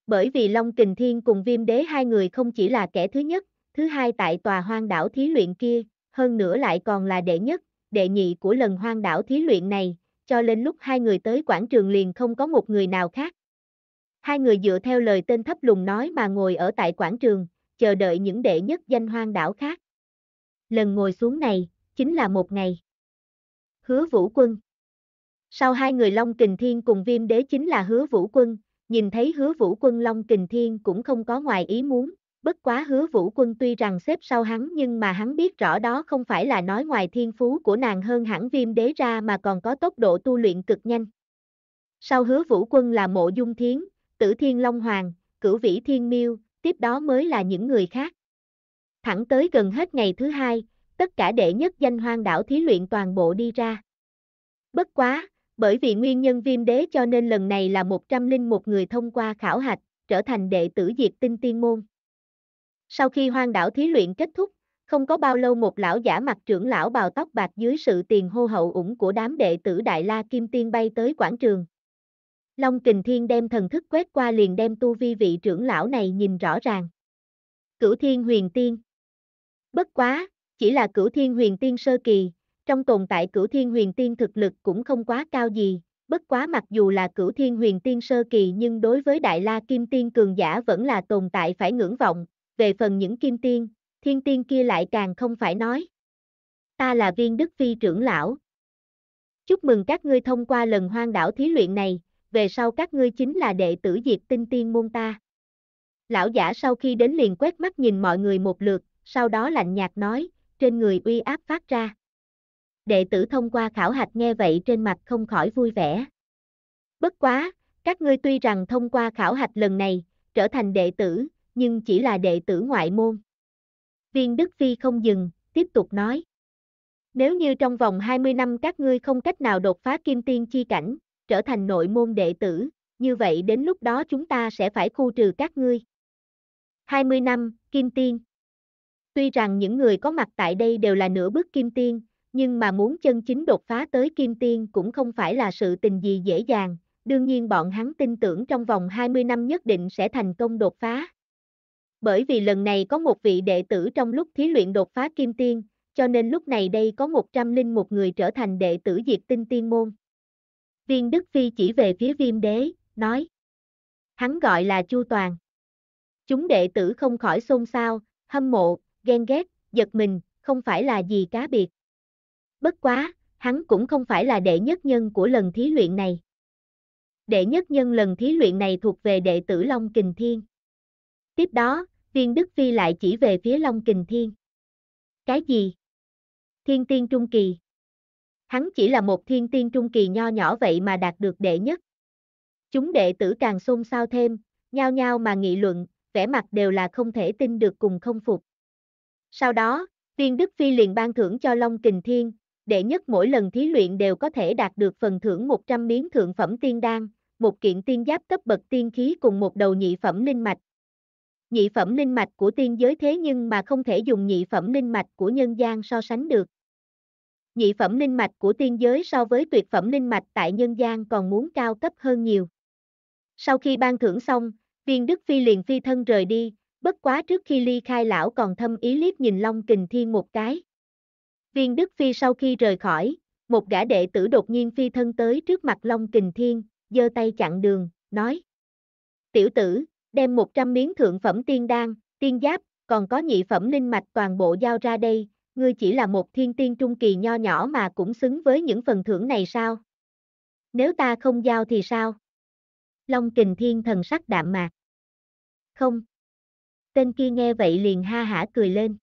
Bởi vì Long Kình Thiên cùng Viêm Đế hai người không chỉ là kẻ thứ nhất, thứ hai tại tòa hoang đảo thí luyện kia, hơn nữa lại còn là đệ nhất, đệ nhị của lần hoang đảo thí luyện này, cho đến lúc hai người tới quảng trường liền không có một người nào khác. Hai người dựa theo lời tên thấp lùng nói mà ngồi ở tại quảng trường, chờ đợi những đệ nhất danh hoang đảo khác. Lần ngồi xuống này, chính là một ngày. Hứa Vũ Quân Sau hai người Long Kình Thiên cùng viêm đế chính là Hứa Vũ Quân, nhìn thấy Hứa Vũ Quân Long Kình Thiên cũng không có ngoài ý muốn, bất quá hứa vũ quân tuy rằng xếp sau hắn nhưng mà hắn biết rõ đó không phải là nói ngoài thiên phú của nàng hơn hẳn viêm đế ra mà còn có tốc độ tu luyện cực nhanh. Sau hứa vũ quân là mộ dung thiến, tử thiên long hoàng, cửu vĩ thiên miêu, tiếp đó mới là những người khác. Thẳng tới gần hết ngày thứ hai, tất cả đệ nhất danh hoang đảo thí luyện toàn bộ đi ra. Bất quá, bởi vì nguyên nhân viêm đế cho nên lần này là 101 người thông qua khảo hạch, trở thành đệ tử diệt tinh tiên môn. Sau khi hoang đảo thí luyện kết thúc, không có bao lâu một lão giả mặt trưởng lão bào tóc bạc dưới sự tiền hô hậu ủng của đám đệ tử Đại La Kim Tiên bay tới quảng trường. Long Kình Thiên đem thần thức quét qua liền đem tu vi vị trưởng lão này nhìn rõ ràng. Cửu Thiên Huyền Tiên Bất quá, chỉ là Cửu Thiên Huyền Tiên sơ kỳ, trong tồn tại Cửu Thiên Huyền Tiên thực lực cũng không quá cao gì, bất quá mặc dù là Cửu Thiên Huyền Tiên sơ kỳ nhưng đối với Đại La Kim Tiên cường giả vẫn là tồn tại phải ngưỡng vọng, về phần những kim tiên, thiên tiên kia lại càng không phải nói. Ta là viên đức phi trưởng lão. Chúc mừng các ngươi thông qua lần hoang đảo thí luyện này, về sau các ngươi chính là đệ tử diệt tinh tiên môn ta. Lão giả sau khi đến liền quét mắt nhìn mọi người một lượt, sau đó lạnh nhạt nói, trên người uy áp phát ra. Đệ tử thông qua khảo hạch nghe vậy trên mặt không khỏi vui vẻ. Bất quá, các ngươi tuy rằng thông qua khảo hạch lần này, trở thành đệ tử, nhưng chỉ là đệ tử ngoại môn. Viên Đức Phi không dừng, tiếp tục nói. Nếu như trong vòng 20 năm các ngươi không cách nào đột phá kim tiên chi cảnh, trở thành nội môn đệ tử, như vậy đến lúc đó chúng ta sẽ phải khu trừ các ngươi. 20 năm, kim tiên. Tuy rằng những người có mặt tại đây đều là nửa bước kim tiên, nhưng mà muốn chân chính đột phá tới kim tiên cũng không phải là sự tình gì dễ dàng, đương nhiên bọn hắn tin tưởng trong vòng 20 năm nhất định sẽ thành công đột phá, bởi vì lần này có một vị đệ tử trong lúc thí luyện đột phá kim tiên, cho nên lúc này đây có 101 người trở thành đệ tử diệt tinh tiên môn. Viên Đức Phi chỉ về phía viêm đế, nói. Hắn gọi là Chu Toàn. Chúng đệ tử không khỏi xôn xao, hâm mộ, ghen ghét, giật mình, không phải là gì cá biệt. Bất quá, hắn cũng không phải là đệ nhất nhân của lần thí luyện này. Đệ nhất nhân lần thí luyện này thuộc về đệ tử Long Kình Thiên. Tiếp đó, Viên Đức Phi lại chỉ về phía Long Kình Thiên. Cái gì? Thiên tiên trung kỳ. Hắn chỉ là một thiên tiên trung kỳ nho nhỏ vậy mà đạt được đệ nhất. Chúng đệ tử càng xôn xao thêm, nhao nhao mà nghị luận, vẻ mặt đều là không thể tin được cùng không phục. Sau đó, viên Đức Phi liền ban thưởng cho Long Kình Thiên, đệ nhất mỗi lần thí luyện đều có thể đạt được phần thưởng 100 miếng thượng phẩm tiên đan, một kiện tiên giáp cấp bậc tiên khí cùng một đầu nhị phẩm linh mạch, Nhị phẩm linh mạch của tiên giới thế nhưng mà không thể dùng nhị phẩm linh mạch của nhân gian so sánh được. Nhị phẩm linh mạch của tiên giới so với tuyệt phẩm linh mạch tại nhân gian còn muốn cao cấp hơn nhiều. Sau khi ban thưởng xong, viên Đức Phi liền phi thân rời đi, bất quá trước khi ly khai lão còn thâm ý liếc nhìn Long Kình Thiên một cái. Viên Đức Phi sau khi rời khỏi, một gã đệ tử đột nhiên phi thân tới trước mặt Long Kình Thiên, giơ tay chặn đường, nói. Tiểu tử, đem 100 miếng thượng phẩm tiên đan, tiên giáp, còn có nhị phẩm linh mạch toàn bộ giao ra đây, ngươi chỉ là một thiên tiên trung kỳ nho nhỏ mà cũng xứng với những phần thưởng này sao? Nếu ta không giao thì sao? Long kình thiên thần sắc đạm mạc. Không. Tên kia nghe vậy liền ha hả cười lên.